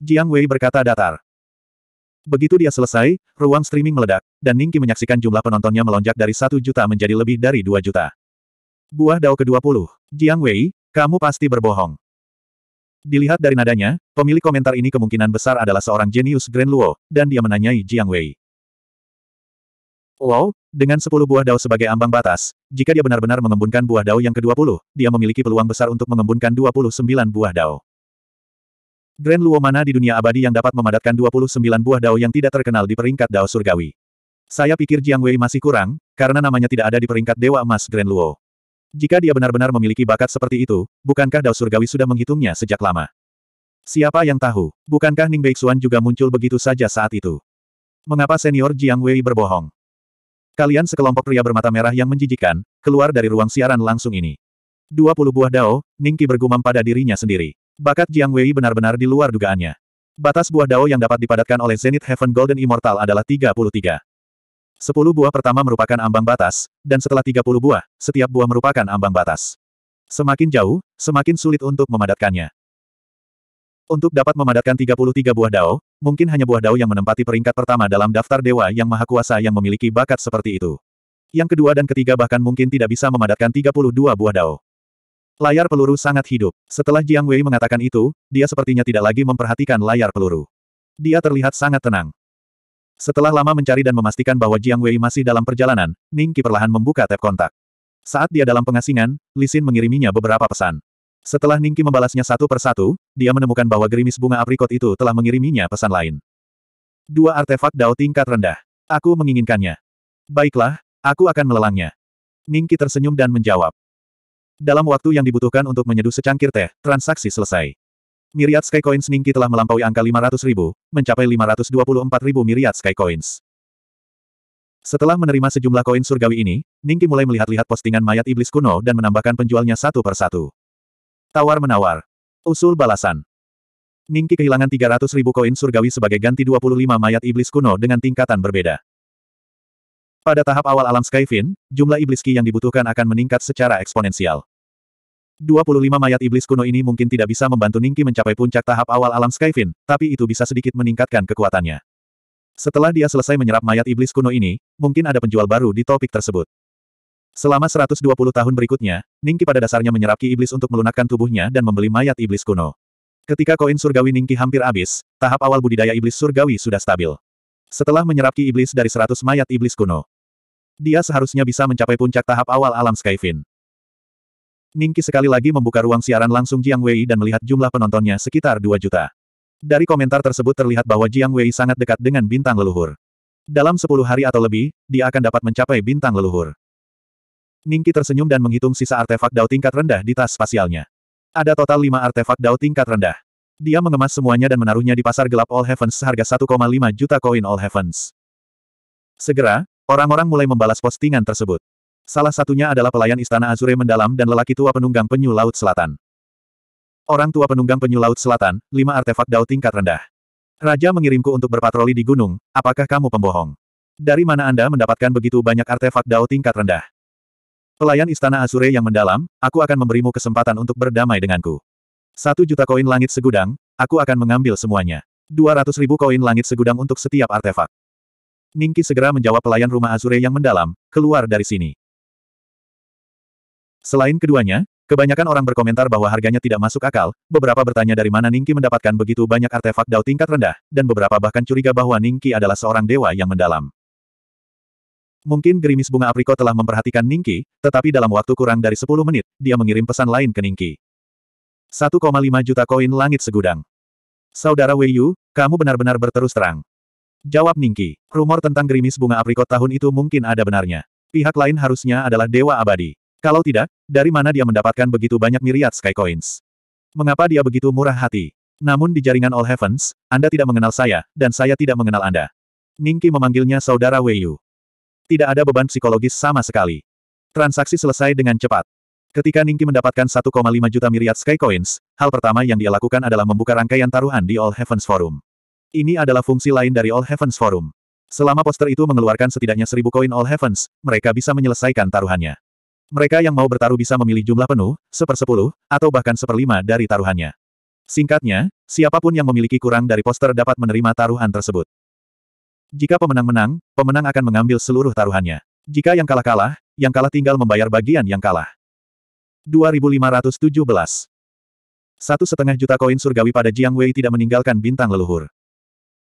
Jiang Wei berkata datar. Begitu dia selesai, ruang streaming meledak, dan Ningki menyaksikan jumlah penontonnya melonjak dari satu juta menjadi lebih dari dua juta. Buah Dao ke-20. Jiang Wei, kamu pasti berbohong. Dilihat dari nadanya, pemilik komentar ini kemungkinan besar adalah seorang jenius Grand Luo, dan dia menanyai Jiang Wei. Wow, dengan 10 buah dao sebagai ambang batas, jika dia benar-benar mengembunkan buah dao yang ke-20, dia memiliki peluang besar untuk mengembunkan 29 buah dao. Grand Luo mana di dunia abadi yang dapat memadatkan 29 buah dao yang tidak terkenal di peringkat dao surgawi. Saya pikir Jiang Wei masih kurang, karena namanya tidak ada di peringkat Dewa Emas Grand Luo. Jika dia benar-benar memiliki bakat seperti itu, bukankah dao surgawi sudah menghitungnya sejak lama? Siapa yang tahu, bukankah Ning Beixuan juga muncul begitu saja saat itu? Mengapa senior Jiang Wei berbohong? Kalian sekelompok pria bermata merah yang menjijikan, keluar dari ruang siaran langsung ini. 20 buah dao, Ningki bergumam pada dirinya sendiri. Bakat Jiang Wei benar-benar di luar dugaannya. Batas buah dao yang dapat dipadatkan oleh Zenith Heaven Golden Immortal adalah 33. 10 buah pertama merupakan ambang batas, dan setelah 30 buah, setiap buah merupakan ambang batas. Semakin jauh, semakin sulit untuk memadatkannya. Untuk dapat memadatkan 33 buah dao, mungkin hanya buah dao yang menempati peringkat pertama dalam daftar dewa yang maha kuasa yang memiliki bakat seperti itu. Yang kedua dan ketiga bahkan mungkin tidak bisa memadatkan 32 buah dao. Layar peluru sangat hidup. Setelah Jiang Wei mengatakan itu, dia sepertinya tidak lagi memperhatikan layar peluru. Dia terlihat sangat tenang. Setelah lama mencari dan memastikan bahwa Jiang Wei masih dalam perjalanan, Ning Qi perlahan membuka tab kontak. Saat dia dalam pengasingan, Li Xin mengiriminya beberapa pesan. Setelah Ning Qi membalasnya satu persatu, dia menemukan bahwa gerimis bunga aprikot itu telah mengiriminya pesan lain. Dua artefak dao tingkat rendah. Aku menginginkannya. Baiklah, aku akan melelangnya. Ning Qi tersenyum dan menjawab. Dalam waktu yang dibutuhkan untuk menyeduh secangkir teh, transaksi selesai. Miriat Sky Coins Ningki telah melampaui angka 500 ribu, mencapai 524 ribu miriat Sky Setelah menerima sejumlah koin surgawi ini, Ningki mulai melihat-lihat postingan mayat iblis kuno dan menambahkan penjualnya satu per satu. Tawar-menawar. Usul balasan. Ningki kehilangan 300 ribu koin surgawi sebagai ganti 25 mayat iblis kuno dengan tingkatan berbeda. Pada tahap awal alam Skyfin, jumlah iblis ki yang dibutuhkan akan meningkat secara eksponensial. 25 mayat iblis kuno ini mungkin tidak bisa membantu Ningki mencapai puncak tahap awal alam Skyfin, tapi itu bisa sedikit meningkatkan kekuatannya. Setelah dia selesai menyerap mayat iblis kuno ini, mungkin ada penjual baru di topik tersebut. Selama 120 tahun berikutnya, Ningki pada dasarnya menyerap ki iblis untuk melunakkan tubuhnya dan membeli mayat iblis kuno. Ketika koin surgawi Ningki hampir habis, tahap awal budidaya iblis surgawi sudah stabil. Setelah menyerap ki iblis dari 100 mayat iblis kuno, dia seharusnya bisa mencapai puncak tahap awal alam Skyfin. Ningki sekali lagi membuka ruang siaran langsung Jiang Wei dan melihat jumlah penontonnya sekitar 2 juta. Dari komentar tersebut terlihat bahwa Jiang Wei sangat dekat dengan bintang leluhur. Dalam 10 hari atau lebih, dia akan dapat mencapai bintang leluhur. Ningki tersenyum dan menghitung sisa artefak dao tingkat rendah di tas spasialnya. Ada total 5 artefak dao tingkat rendah. Dia mengemas semuanya dan menaruhnya di pasar gelap All Heavens seharga 1,5 juta koin All Heavens. Segera, Orang-orang mulai membalas postingan tersebut. Salah satunya adalah pelayan istana Azure mendalam dan lelaki tua penunggang penyu laut selatan. Orang tua penunggang penyu laut selatan, lima artefak dao tingkat rendah. Raja mengirimku untuk berpatroli di gunung, apakah kamu pembohong? Dari mana Anda mendapatkan begitu banyak artefak dao tingkat rendah? Pelayan istana Azure yang mendalam, aku akan memberimu kesempatan untuk berdamai denganku. Satu juta koin langit segudang, aku akan mengambil semuanya. Dua ratus ribu koin langit segudang untuk setiap artefak. Ningki segera menjawab pelayan rumah Azure yang mendalam, keluar dari sini. Selain keduanya, kebanyakan orang berkomentar bahwa harganya tidak masuk akal, beberapa bertanya dari mana Ningki mendapatkan begitu banyak artefak dao tingkat rendah, dan beberapa bahkan curiga bahwa Ningki adalah seorang dewa yang mendalam. Mungkin gerimis bunga aprikot telah memperhatikan Ningki, tetapi dalam waktu kurang dari 10 menit, dia mengirim pesan lain ke Ningki. 1,5 juta koin langit segudang. Saudara Wei Yu, kamu benar-benar berterus terang. Jawab Ningki. Rumor tentang gerimis bunga aprikot tahun itu mungkin ada benarnya. Pihak lain harusnya adalah Dewa Abadi. Kalau tidak, dari mana dia mendapatkan begitu banyak miliar Sky Coins? Mengapa dia begitu murah hati? Namun di jaringan All Heavens, Anda tidak mengenal saya, dan saya tidak mengenal Anda. Ningki memanggilnya saudara Wei Yu. Tidak ada beban psikologis sama sekali. Transaksi selesai dengan cepat. Ketika Ningki mendapatkan 1,5 juta miliar Sky Coins, hal pertama yang dia lakukan adalah membuka rangkaian taruhan di All Heavens Forum. Ini adalah fungsi lain dari All Heavens Forum. Selama poster itu mengeluarkan setidaknya seribu koin All Heavens, mereka bisa menyelesaikan taruhannya. Mereka yang mau bertaruh bisa memilih jumlah penuh, sepersepuluh, atau bahkan seperlima dari taruhannya. Singkatnya, siapapun yang memiliki kurang dari poster dapat menerima taruhan tersebut. Jika pemenang menang, pemenang akan mengambil seluruh taruhannya. Jika yang kalah kalah, yang kalah tinggal membayar bagian yang kalah. 2517 satu setengah juta koin surgawi pada Jiang Wei tidak meninggalkan bintang leluhur.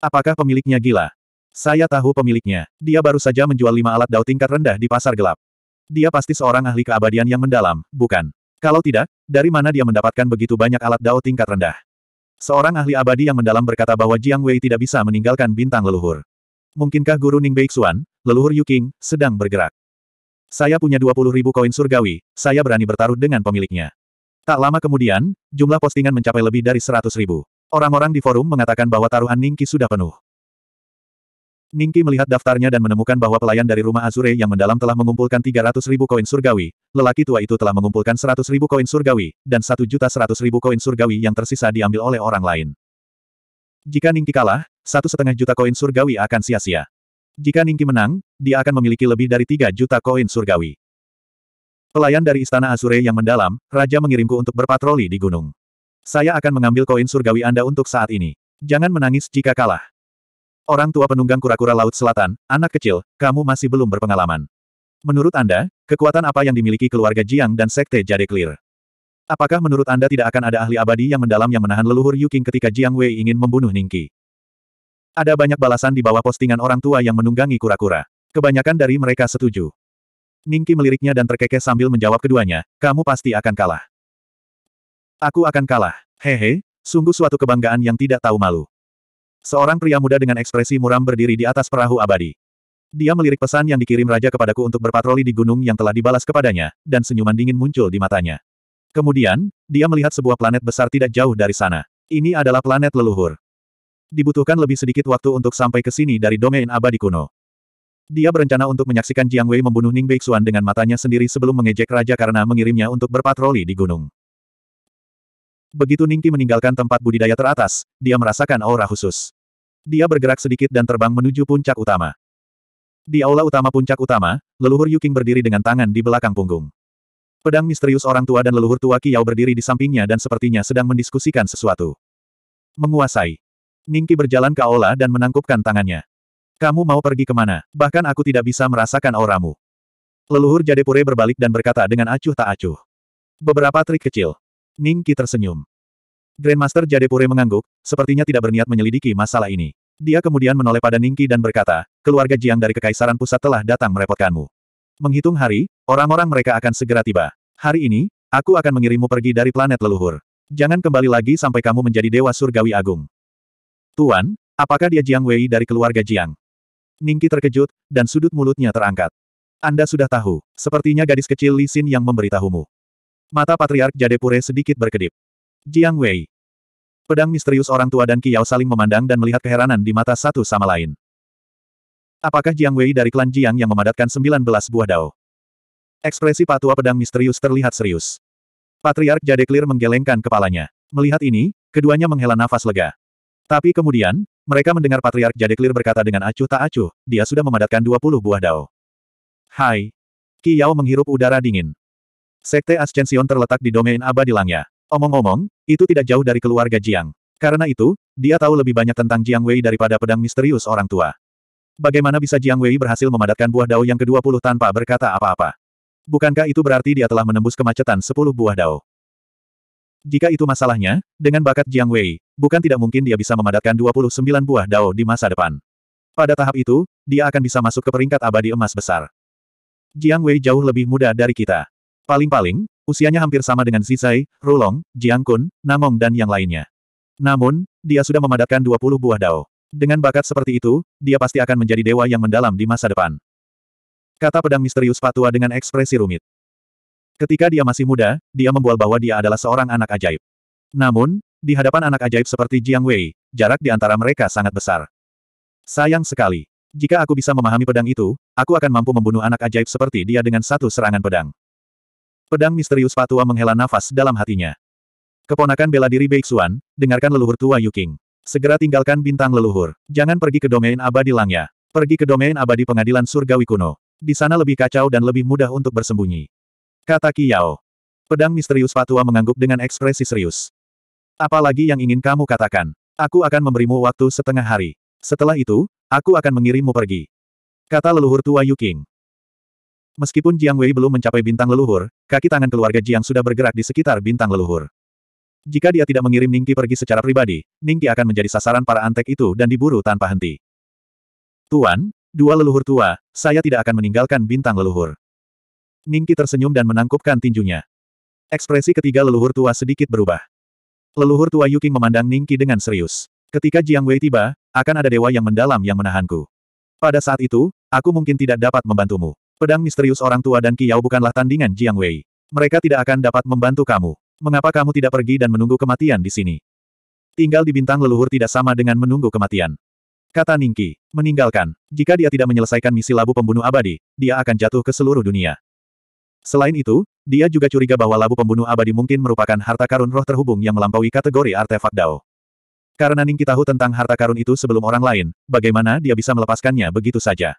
Apakah pemiliknya gila? Saya tahu pemiliknya. Dia baru saja menjual lima alat dao tingkat rendah di pasar gelap. Dia pasti seorang ahli keabadian yang mendalam, bukan? Kalau tidak, dari mana dia mendapatkan begitu banyak alat dao tingkat rendah? Seorang ahli abadi yang mendalam berkata bahwa Jiang Wei tidak bisa meninggalkan bintang leluhur. Mungkinkah guru Ning Beixuan, leluhur Qing, sedang bergerak? Saya punya 20 ribu koin surgawi, saya berani bertaruh dengan pemiliknya. Tak lama kemudian, jumlah postingan mencapai lebih dari 100 ribu. Orang-orang di forum mengatakan bahwa taruhan Ningki sudah penuh. Ningki melihat daftarnya dan menemukan bahwa pelayan dari rumah Azure yang mendalam telah mengumpulkan 300 ribu koin surgawi, lelaki tua itu telah mengumpulkan 100 ribu koin surgawi, dan juta seratus ribu koin surgawi yang tersisa diambil oleh orang lain. Jika Ningki kalah, satu setengah juta koin surgawi akan sia-sia. Jika Ningki menang, dia akan memiliki lebih dari 3 juta koin surgawi. Pelayan dari Istana Azure yang mendalam, Raja mengirimku untuk berpatroli di gunung. Saya akan mengambil koin surgawi Anda untuk saat ini. Jangan menangis jika kalah. Orang tua penunggang kura-kura Laut Selatan, anak kecil, kamu masih belum berpengalaman. Menurut Anda, kekuatan apa yang dimiliki keluarga Jiang dan Sekte Jade Clear? Apakah menurut Anda tidak akan ada ahli abadi yang mendalam yang menahan leluhur Yuking ketika Jiang Wei ingin membunuh Ningki? Ada banyak balasan di bawah postingan orang tua yang menunggangi kura-kura. Kebanyakan dari mereka setuju. Ningki meliriknya dan terkekeh sambil menjawab keduanya, kamu pasti akan kalah. Aku akan kalah. Hehe, sungguh suatu kebanggaan yang tidak tahu malu. Seorang pria muda dengan ekspresi muram berdiri di atas perahu abadi. Dia melirik pesan yang dikirim raja kepadaku untuk berpatroli di gunung yang telah dibalas kepadanya, dan senyuman dingin muncul di matanya. Kemudian, dia melihat sebuah planet besar tidak jauh dari sana. Ini adalah planet leluhur. Dibutuhkan lebih sedikit waktu untuk sampai ke sini dari domain abadi kuno. Dia berencana untuk menyaksikan Jiang Wei membunuh Ning Beixuan dengan matanya sendiri sebelum mengejek raja karena mengirimnya untuk berpatroli di gunung. Begitu Ningti meninggalkan tempat budidaya teratas, dia merasakan aura khusus. Dia bergerak sedikit dan terbang menuju puncak utama. Di aula utama puncak utama, leluhur Yuking berdiri dengan tangan di belakang punggung. Pedang misterius orang tua dan leluhur tua Kiao berdiri di sampingnya dan sepertinya sedang mendiskusikan sesuatu. Menguasai. Ningki berjalan ke aula dan menangkupkan tangannya. Kamu mau pergi kemana? Bahkan aku tidak bisa merasakan auramu. Leluhur Jadepure berbalik dan berkata dengan acuh tak acuh. Beberapa trik kecil. Ning Qi tersenyum. Grandmaster Jadepure mengangguk, sepertinya tidak berniat menyelidiki masalah ini. Dia kemudian menoleh pada Ning Qi dan berkata, keluarga Jiang dari Kekaisaran Pusat telah datang merepotkanmu. Menghitung hari, orang-orang mereka akan segera tiba. Hari ini, aku akan mengirimmu pergi dari planet leluhur. Jangan kembali lagi sampai kamu menjadi Dewa Surgawi Agung. Tuan, apakah dia Jiang Wei dari keluarga Jiang? Ningki terkejut, dan sudut mulutnya terangkat. Anda sudah tahu, sepertinya gadis kecil Li Xin yang memberitahumu. Mata Patriark Pure sedikit berkedip. Jiang Wei. Pedang misterius orang tua dan Kiao saling memandang dan melihat keheranan di mata satu sama lain. Apakah Jiang Wei dari klan Jiang yang memadatkan 19 buah dao? Ekspresi patua pedang misterius terlihat serius. Patriark Clear menggelengkan kepalanya. Melihat ini, keduanya menghela nafas lega. Tapi kemudian, mereka mendengar Patriark Clear berkata dengan acuh tak acuh, dia sudah memadatkan 20 buah dao. Hai. Kiao menghirup udara dingin. Sekte Ascension terletak di domain abadi langnya. Omong-omong, itu tidak jauh dari keluarga Jiang. Karena itu, dia tahu lebih banyak tentang Jiang Wei daripada pedang misterius orang tua. Bagaimana bisa Jiang Wei berhasil memadatkan buah dao yang ke-20 tanpa berkata apa-apa? Bukankah itu berarti dia telah menembus kemacetan 10 buah dao? Jika itu masalahnya, dengan bakat Jiang Wei, bukan tidak mungkin dia bisa memadatkan 29 buah dao di masa depan. Pada tahap itu, dia akan bisa masuk ke peringkat abadi emas besar. Jiang Wei jauh lebih muda dari kita. Paling-paling, usianya hampir sama dengan Zizai, Rulong, Jiang Kun, Namong dan yang lainnya. Namun, dia sudah memadatkan 20 buah dao. Dengan bakat seperti itu, dia pasti akan menjadi dewa yang mendalam di masa depan. Kata pedang misterius Patua dengan ekspresi rumit. Ketika dia masih muda, dia membual bahwa dia adalah seorang anak ajaib. Namun, di hadapan anak ajaib seperti Jiang Wei, jarak di antara mereka sangat besar. Sayang sekali. Jika aku bisa memahami pedang itu, aku akan mampu membunuh anak ajaib seperti dia dengan satu serangan pedang. Pedang misterius Patua menghela nafas dalam hatinya. Keponakan bela diri Beixuan, dengarkan leluhur tua Yuking. Segera tinggalkan bintang leluhur. Jangan pergi ke domain abadi Langya. Pergi ke domain abadi pengadilan surgawi kuno. Di sana lebih kacau dan lebih mudah untuk bersembunyi. Kata Kiyao. Pedang misterius Patua mengangguk dengan ekspresi serius. Apalagi yang ingin kamu katakan? Aku akan memberimu waktu setengah hari. Setelah itu, aku akan mengirimmu pergi. Kata leluhur tua Yuking. Meskipun Jiang Wei belum mencapai bintang leluhur, kaki tangan keluarga Jiang sudah bergerak di sekitar bintang leluhur. Jika dia tidak mengirim Ningki pergi secara pribadi, Ningki akan menjadi sasaran para antek itu dan diburu tanpa henti. Tuan, dua leluhur tua, saya tidak akan meninggalkan bintang leluhur. Ningki tersenyum dan menangkupkan tinjunya. Ekspresi ketiga leluhur tua sedikit berubah. Leluhur tua Yuking memandang Ningki dengan serius. Ketika Jiang Wei tiba, akan ada dewa yang mendalam yang menahanku. Pada saat itu, aku mungkin tidak dapat membantumu. Pedang misterius orang tua dan Kiao bukanlah tandingan Jiang Wei. Mereka tidak akan dapat membantu kamu. Mengapa kamu tidak pergi dan menunggu kematian di sini? Tinggal di bintang leluhur tidak sama dengan menunggu kematian. Kata Ningki, meninggalkan. Jika dia tidak menyelesaikan misi labu pembunuh abadi, dia akan jatuh ke seluruh dunia. Selain itu, dia juga curiga bahwa labu pembunuh abadi mungkin merupakan harta karun roh terhubung yang melampaui kategori artefak Dao. Karena Ningki tahu tentang harta karun itu sebelum orang lain, bagaimana dia bisa melepaskannya begitu saja?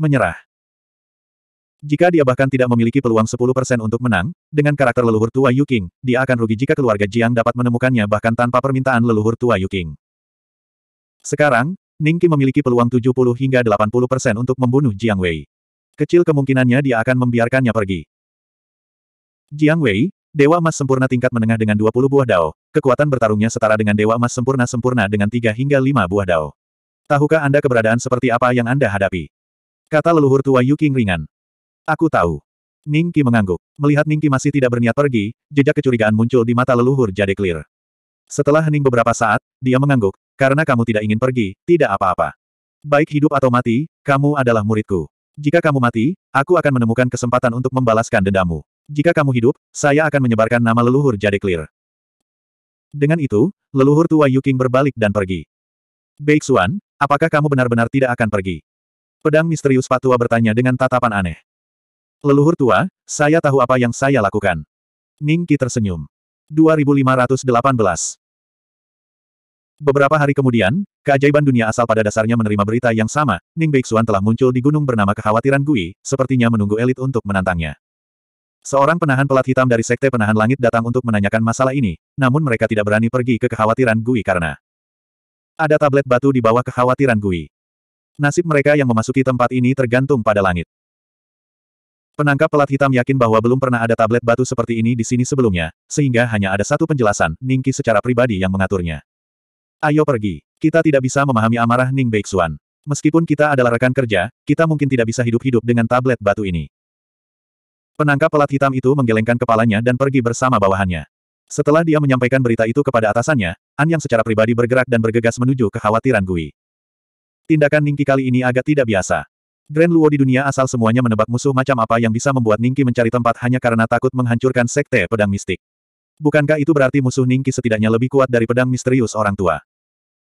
Menyerah. Jika dia bahkan tidak memiliki peluang 10% untuk menang, dengan karakter leluhur tua Yu dia akan rugi jika keluarga Jiang dapat menemukannya bahkan tanpa permintaan leluhur tua Yu Sekarang, Ningki memiliki peluang 70 hingga 80% untuk membunuh Jiang Wei. Kecil kemungkinannya dia akan membiarkannya pergi. Jiang Wei, Dewa Emas Sempurna tingkat menengah dengan 20 buah dao, kekuatan bertarungnya setara dengan Dewa Emas Sempurna-sempurna dengan 3 hingga 5 buah dao. Tahukah Anda keberadaan seperti apa yang Anda hadapi? Kata leluhur tua Yu ringan. Aku tahu. Ningki mengangguk. Melihat Ningki masih tidak berniat pergi, jejak kecurigaan muncul di mata leluhur jadi Clear. Setelah hening beberapa saat, dia mengangguk, karena kamu tidak ingin pergi, tidak apa-apa. Baik hidup atau mati, kamu adalah muridku. Jika kamu mati, aku akan menemukan kesempatan untuk membalaskan dendamu. Jika kamu hidup, saya akan menyebarkan nama leluhur jadi Clear. Dengan itu, leluhur tua Yuking berbalik dan pergi. Baik Xuan, apakah kamu benar-benar tidak akan pergi? Pedang misterius Patua bertanya dengan tatapan aneh. Leluhur tua, saya tahu apa yang saya lakukan. Ning Qi tersenyum. 2518 Beberapa hari kemudian, keajaiban dunia asal pada dasarnya menerima berita yang sama, Ning Beixuan telah muncul di gunung bernama Kekhawatiran Gui, sepertinya menunggu elit untuk menantangnya. Seorang penahan pelat hitam dari Sekte Penahan Langit datang untuk menanyakan masalah ini, namun mereka tidak berani pergi ke kekhawatiran Gui karena ada tablet batu di bawah kekhawatiran Gui. Nasib mereka yang memasuki tempat ini tergantung pada langit. Penangkap pelat hitam yakin bahwa belum pernah ada tablet batu seperti ini di sini sebelumnya, sehingga hanya ada satu penjelasan, Ningki secara pribadi yang mengaturnya. Ayo pergi. Kita tidak bisa memahami amarah Ning Beixuan. Meskipun kita adalah rekan kerja, kita mungkin tidak bisa hidup-hidup dengan tablet batu ini. Penangkap pelat hitam itu menggelengkan kepalanya dan pergi bersama bawahannya. Setelah dia menyampaikan berita itu kepada atasannya, An Yang secara pribadi bergerak dan bergegas menuju kekhawatiran Gui. Tindakan Ningki kali ini agak tidak biasa. Grand Luo di dunia asal semuanya menebak musuh macam apa yang bisa membuat Ningki mencari tempat hanya karena takut menghancurkan sekte pedang mistik. Bukankah itu berarti musuh Ningki setidaknya lebih kuat dari pedang misterius orang tua?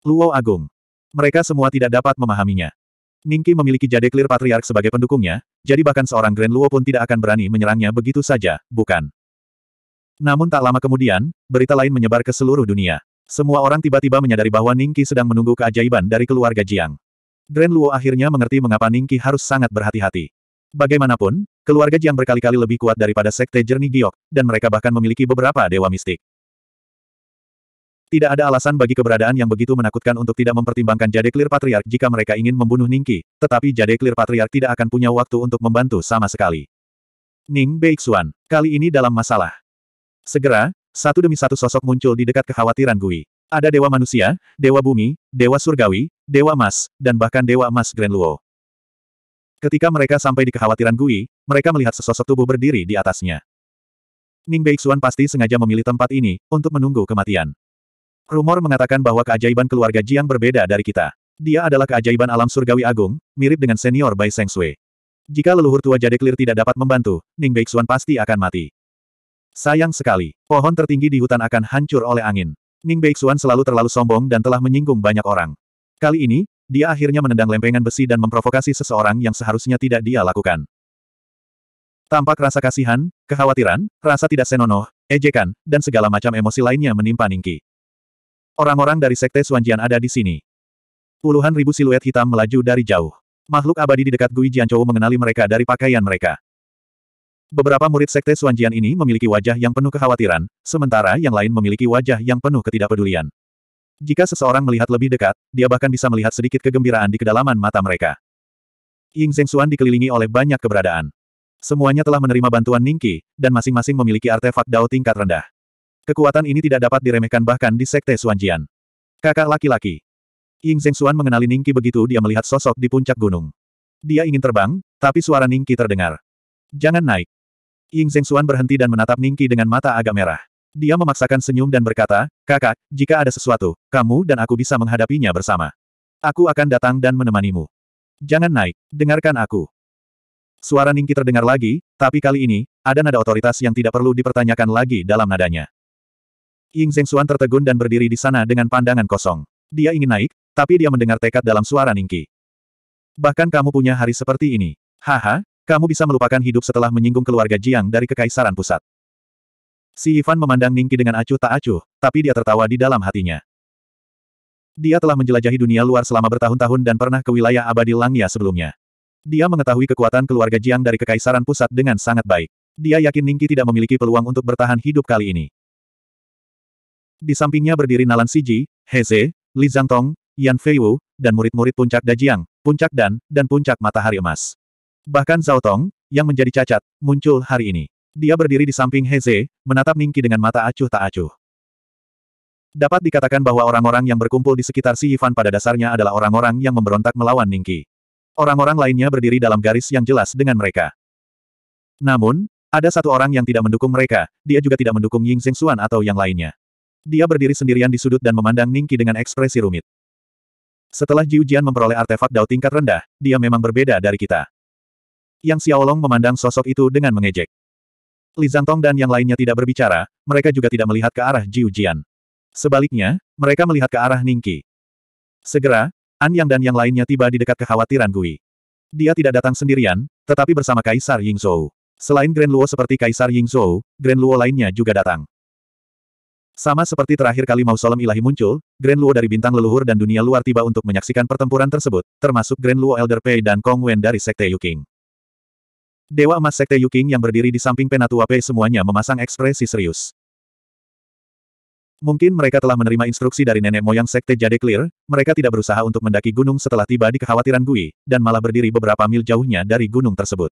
Luo Agung. Mereka semua tidak dapat memahaminya. Ningki memiliki jade clear patriark sebagai pendukungnya, jadi bahkan seorang Grand Luo pun tidak akan berani menyerangnya begitu saja, bukan? Namun tak lama kemudian, berita lain menyebar ke seluruh dunia. Semua orang tiba-tiba menyadari bahwa Ningki sedang menunggu keajaiban dari keluarga Jiang. Grand Luo akhirnya mengerti mengapa Ningki harus sangat berhati-hati. Bagaimanapun, keluarga Jiang berkali-kali lebih kuat daripada Sekte Jernih Giok, dan mereka bahkan memiliki beberapa dewa mistik. Tidak ada alasan bagi keberadaan yang begitu menakutkan untuk tidak mempertimbangkan Jade Clear Patriarch jika mereka ingin membunuh Ningki, tetapi Jade Clear Patriarch tidak akan punya waktu untuk membantu sama sekali. Ning Beixuan, kali ini dalam masalah. Segera, satu demi satu sosok muncul di dekat kekhawatiran Gui. Ada dewa manusia, dewa bumi, dewa surgawi, Dewa Mas, dan bahkan Dewa Mas Grand Luo. Ketika mereka sampai di kekhawatiran Gui, mereka melihat sesosok tubuh berdiri di atasnya. Ning Beixuan pasti sengaja memilih tempat ini, untuk menunggu kematian. Rumor mengatakan bahwa keajaiban keluarga Jiang berbeda dari kita. Dia adalah keajaiban alam surgawi agung, mirip dengan senior Bai Seng Sui. Jika leluhur tua Jade Clear tidak dapat membantu, Ning Beixuan pasti akan mati. Sayang sekali, pohon tertinggi di hutan akan hancur oleh angin. Ning Beixuan selalu terlalu sombong dan telah menyinggung banyak orang. Kali ini, dia akhirnya menendang lempengan besi dan memprovokasi seseorang yang seharusnya tidak dia lakukan. Tampak rasa kasihan, kekhawatiran, rasa tidak senonoh, ejekan, dan segala macam emosi lainnya menimpa Ningki. Orang-orang dari Sekte Suanjian ada di sini. Puluhan ribu siluet hitam melaju dari jauh. Makhluk abadi di dekat Gui Jianchou mengenali mereka dari pakaian mereka. Beberapa murid Sekte Suanjian ini memiliki wajah yang penuh kekhawatiran, sementara yang lain memiliki wajah yang penuh ketidakpedulian. Jika seseorang melihat lebih dekat, dia bahkan bisa melihat sedikit kegembiraan di kedalaman mata mereka. Ying Zhengxuan dikelilingi oleh banyak keberadaan. Semuanya telah menerima bantuan Ningqi, dan masing-masing memiliki artefak Dao tingkat rendah. Kekuatan ini tidak dapat diremehkan bahkan di Sekte Suanjian. Kakak laki-laki. Ying Zhengxuan mengenali Ningqi begitu dia melihat sosok di puncak gunung. Dia ingin terbang, tapi suara Ningqi terdengar. Jangan naik. Ying Zhengxuan berhenti dan menatap Ningqi dengan mata agak merah. Dia memaksakan senyum dan berkata, kakak, jika ada sesuatu, kamu dan aku bisa menghadapinya bersama. Aku akan datang dan menemanimu. Jangan naik, dengarkan aku. Suara Ningki terdengar lagi, tapi kali ini, ada nada otoritas yang tidak perlu dipertanyakan lagi dalam nadanya. Ying Xuan tertegun dan berdiri di sana dengan pandangan kosong. Dia ingin naik, tapi dia mendengar tekad dalam suara Ningki. Bahkan kamu punya hari seperti ini. Haha, kamu bisa melupakan hidup setelah menyinggung keluarga Jiang dari Kekaisaran Pusat. Si Ivan memandang Ningki dengan acuh tak acuh, tapi dia tertawa di dalam hatinya. Dia telah menjelajahi dunia luar selama bertahun-tahun dan pernah ke wilayah abadi Langya sebelumnya. Dia mengetahui kekuatan keluarga Jiang dari Kekaisaran Pusat dengan sangat baik. Dia yakin Ningki tidak memiliki peluang untuk bertahan hidup kali ini. Di sampingnya berdiri Nalan Siji, Heze, Li Zhangtong, Yan Feiwu, dan murid-murid puncak Dajiang, puncak Dan, dan puncak matahari emas. Bahkan Zhao Tong, yang menjadi cacat, muncul hari ini. Dia berdiri di samping Heze, menatap Ningki dengan mata acuh tak acuh. Dapat dikatakan bahwa orang-orang yang berkumpul di sekitar si Ivan pada dasarnya adalah orang-orang yang memberontak melawan Ningki. Orang-orang lainnya berdiri dalam garis yang jelas dengan mereka. Namun, ada satu orang yang tidak mendukung mereka, dia juga tidak mendukung Ying Xuan atau yang lainnya. Dia berdiri sendirian di sudut dan memandang Ningki dengan ekspresi rumit. Setelah Jiu Jian memperoleh artefak dao tingkat rendah, dia memang berbeda dari kita. Yang Xiaolong memandang sosok itu dengan mengejek. Li Zhangtong dan yang lainnya tidak berbicara, mereka juga tidak melihat ke arah Ji Ujian. Sebaliknya, mereka melihat ke arah Ningqi. Segera, An Yang dan yang lainnya tiba di dekat kekhawatiran Gui. Dia tidak datang sendirian, tetapi bersama Kaisar Yingzhou. Selain Grand Luo seperti Kaisar Yingzhou, Grand Luo lainnya juga datang. Sama seperti terakhir kali mausolem ilahi muncul, Grand Luo dari bintang leluhur dan dunia luar tiba untuk menyaksikan pertempuran tersebut, termasuk Grand Luo Elder Pei dan Kong Wen dari Sekte Yuking. Dewa Emas Sekte Yuking yang berdiri di samping Penatua Pei semuanya memasang ekspresi serius. Mungkin mereka telah menerima instruksi dari nenek moyang Sekte Jade Clear, mereka tidak berusaha untuk mendaki gunung setelah tiba di kekhawatiran Gui, dan malah berdiri beberapa mil jauhnya dari gunung tersebut.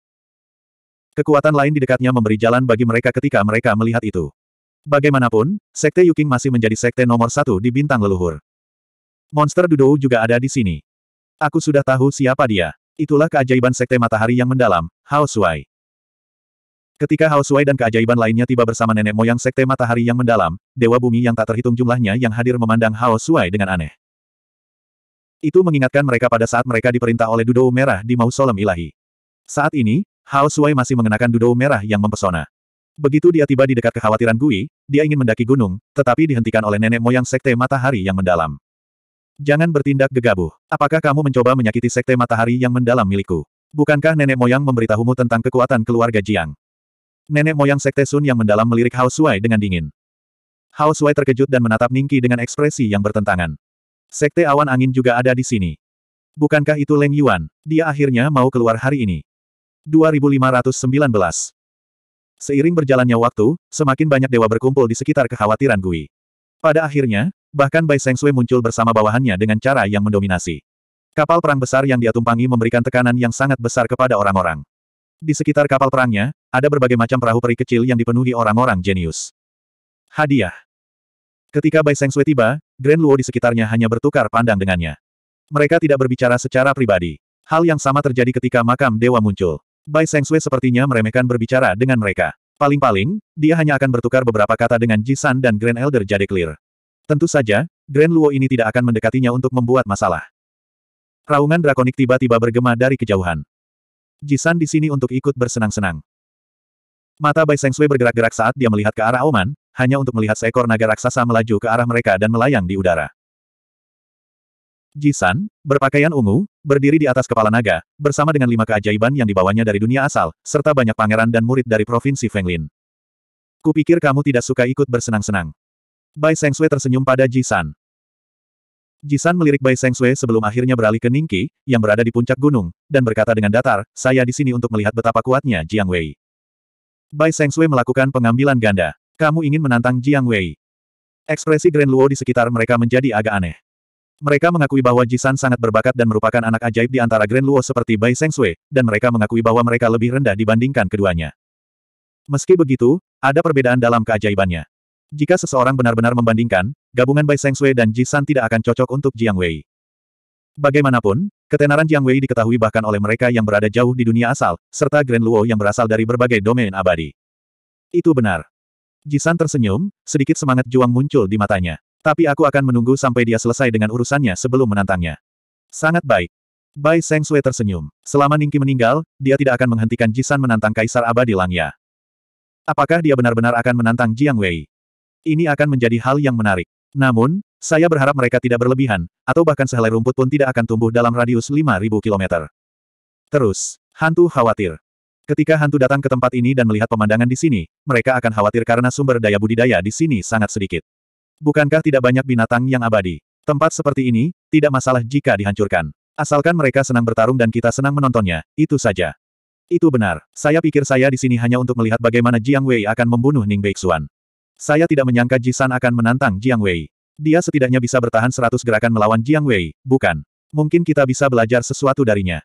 Kekuatan lain di dekatnya memberi jalan bagi mereka ketika mereka melihat itu. Bagaimanapun, Sekte Yuking masih menjadi Sekte nomor satu di bintang leluhur. Monster Dudou juga ada di sini. Aku sudah tahu siapa dia. Itulah keajaiban Sekte Matahari yang mendalam, Hao Suai. Ketika Hao Suai dan keajaiban lainnya tiba bersama nenek moyang Sekte Matahari yang mendalam, Dewa Bumi yang tak terhitung jumlahnya yang hadir memandang Hao Suai dengan aneh. Itu mengingatkan mereka pada saat mereka diperintah oleh Dudou Merah di Mausolem Ilahi. Saat ini, Hao Suai masih mengenakan Dudou Merah yang mempesona. Begitu dia tiba di dekat kekhawatiran Gui, dia ingin mendaki gunung, tetapi dihentikan oleh nenek moyang Sekte Matahari yang mendalam. Jangan bertindak gegabah. Apakah kamu mencoba menyakiti sekte matahari yang mendalam milikku? Bukankah nenek moyang memberitahumu tentang kekuatan keluarga Jiang? Nenek moyang sekte Sun yang mendalam melirik Hao Suai dengan dingin. Hao Suai terkejut dan menatap Ningki dengan ekspresi yang bertentangan. Sekte awan angin juga ada di sini. Bukankah itu Leng Yuan? Dia akhirnya mau keluar hari ini. 2519 Seiring berjalannya waktu, semakin banyak dewa berkumpul di sekitar kekhawatiran Gui. Pada akhirnya, Bahkan Bai Seng Sui muncul bersama bawahannya dengan cara yang mendominasi. Kapal perang besar yang dia tumpangi memberikan tekanan yang sangat besar kepada orang-orang. Di sekitar kapal perangnya, ada berbagai macam perahu peri kecil yang dipenuhi orang-orang jenius. Hadiah Ketika Bai Seng Sui tiba, Grand Luo di sekitarnya hanya bertukar pandang dengannya. Mereka tidak berbicara secara pribadi. Hal yang sama terjadi ketika makam dewa muncul. Bai Seng Sui sepertinya meremehkan berbicara dengan mereka. Paling-paling, dia hanya akan bertukar beberapa kata dengan Jisan dan Grand Elder Jade Clear. Tentu saja, Grand Luo ini tidak akan mendekatinya untuk membuat masalah. Raungan drakonik tiba-tiba bergema dari kejauhan. Jisan di sini untuk ikut bersenang-senang. Mata Bai Sengsui bergerak-gerak saat dia melihat ke arah Oman, hanya untuk melihat seekor naga raksasa melaju ke arah mereka dan melayang di udara. Jisan, berpakaian ungu, berdiri di atas kepala naga, bersama dengan lima keajaiban yang dibawanya dari dunia asal, serta banyak pangeran dan murid dari provinsi Fenglin. Kupikir kamu tidak suka ikut bersenang-senang. Bai Sui tersenyum pada Jisan. Jisan melirik Bai Seng Sui sebelum akhirnya beralih ke Ningqi, yang berada di puncak gunung, dan berkata dengan datar, saya di sini untuk melihat betapa kuatnya Jiang Wei. Bai Seng Sui melakukan pengambilan ganda. Kamu ingin menantang Jiang Wei. Ekspresi Grand Luo di sekitar mereka menjadi agak aneh. Mereka mengakui bahwa Jisan sangat berbakat dan merupakan anak ajaib di antara Grand Luo seperti Bai Seng Sui, dan mereka mengakui bahwa mereka lebih rendah dibandingkan keduanya. Meski begitu, ada perbedaan dalam keajaibannya. Jika seseorang benar-benar membandingkan, gabungan Bai Shui dan Ji San tidak akan cocok untuk Jiang Wei. Bagaimanapun, ketenaran Jiang Wei diketahui bahkan oleh mereka yang berada jauh di dunia asal, serta Grand Luo yang berasal dari berbagai domain abadi. Itu benar. San tersenyum, sedikit semangat juang muncul di matanya. Tapi aku akan menunggu sampai dia selesai dengan urusannya sebelum menantangnya. Sangat baik. Bai Seng Sui tersenyum. Selama Ningki meninggal, dia tidak akan menghentikan San menantang Kaisar Abadi Langya. Apakah dia benar-benar akan menantang Jiang Wei? Ini akan menjadi hal yang menarik. Namun, saya berharap mereka tidak berlebihan, atau bahkan sehelai rumput pun tidak akan tumbuh dalam radius 5.000 km. Terus, hantu khawatir. Ketika hantu datang ke tempat ini dan melihat pemandangan di sini, mereka akan khawatir karena sumber daya budidaya di sini sangat sedikit. Bukankah tidak banyak binatang yang abadi? Tempat seperti ini, tidak masalah jika dihancurkan. Asalkan mereka senang bertarung dan kita senang menontonnya, itu saja. Itu benar. Saya pikir saya di sini hanya untuk melihat bagaimana Jiang Wei akan membunuh Ning Beixuan. Saya tidak menyangka Jisan akan menantang Jiang Wei. Dia setidaknya bisa bertahan seratus gerakan melawan Jiang Wei, bukan? Mungkin kita bisa belajar sesuatu darinya.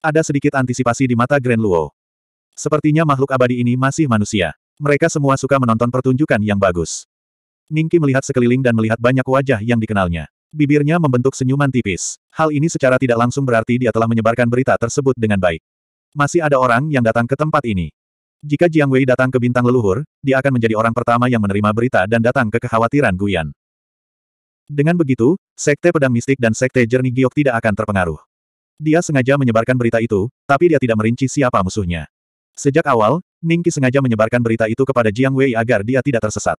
Ada sedikit antisipasi di mata Grand Luo. Sepertinya makhluk abadi ini masih manusia. Mereka semua suka menonton pertunjukan yang bagus. Ningki melihat sekeliling dan melihat banyak wajah yang dikenalnya. Bibirnya membentuk senyuman tipis. Hal ini secara tidak langsung berarti dia telah menyebarkan berita tersebut dengan baik. Masih ada orang yang datang ke tempat ini. Jika Jiang Wei datang ke bintang leluhur, dia akan menjadi orang pertama yang menerima berita dan datang ke kekhawatiran Guyan. Dengan begitu, Sekte Pedang Mistik dan Sekte Jernih Giok tidak akan terpengaruh. Dia sengaja menyebarkan berita itu, tapi dia tidak merinci siapa musuhnya. Sejak awal, Ningki sengaja menyebarkan berita itu kepada Jiang Wei agar dia tidak tersesat.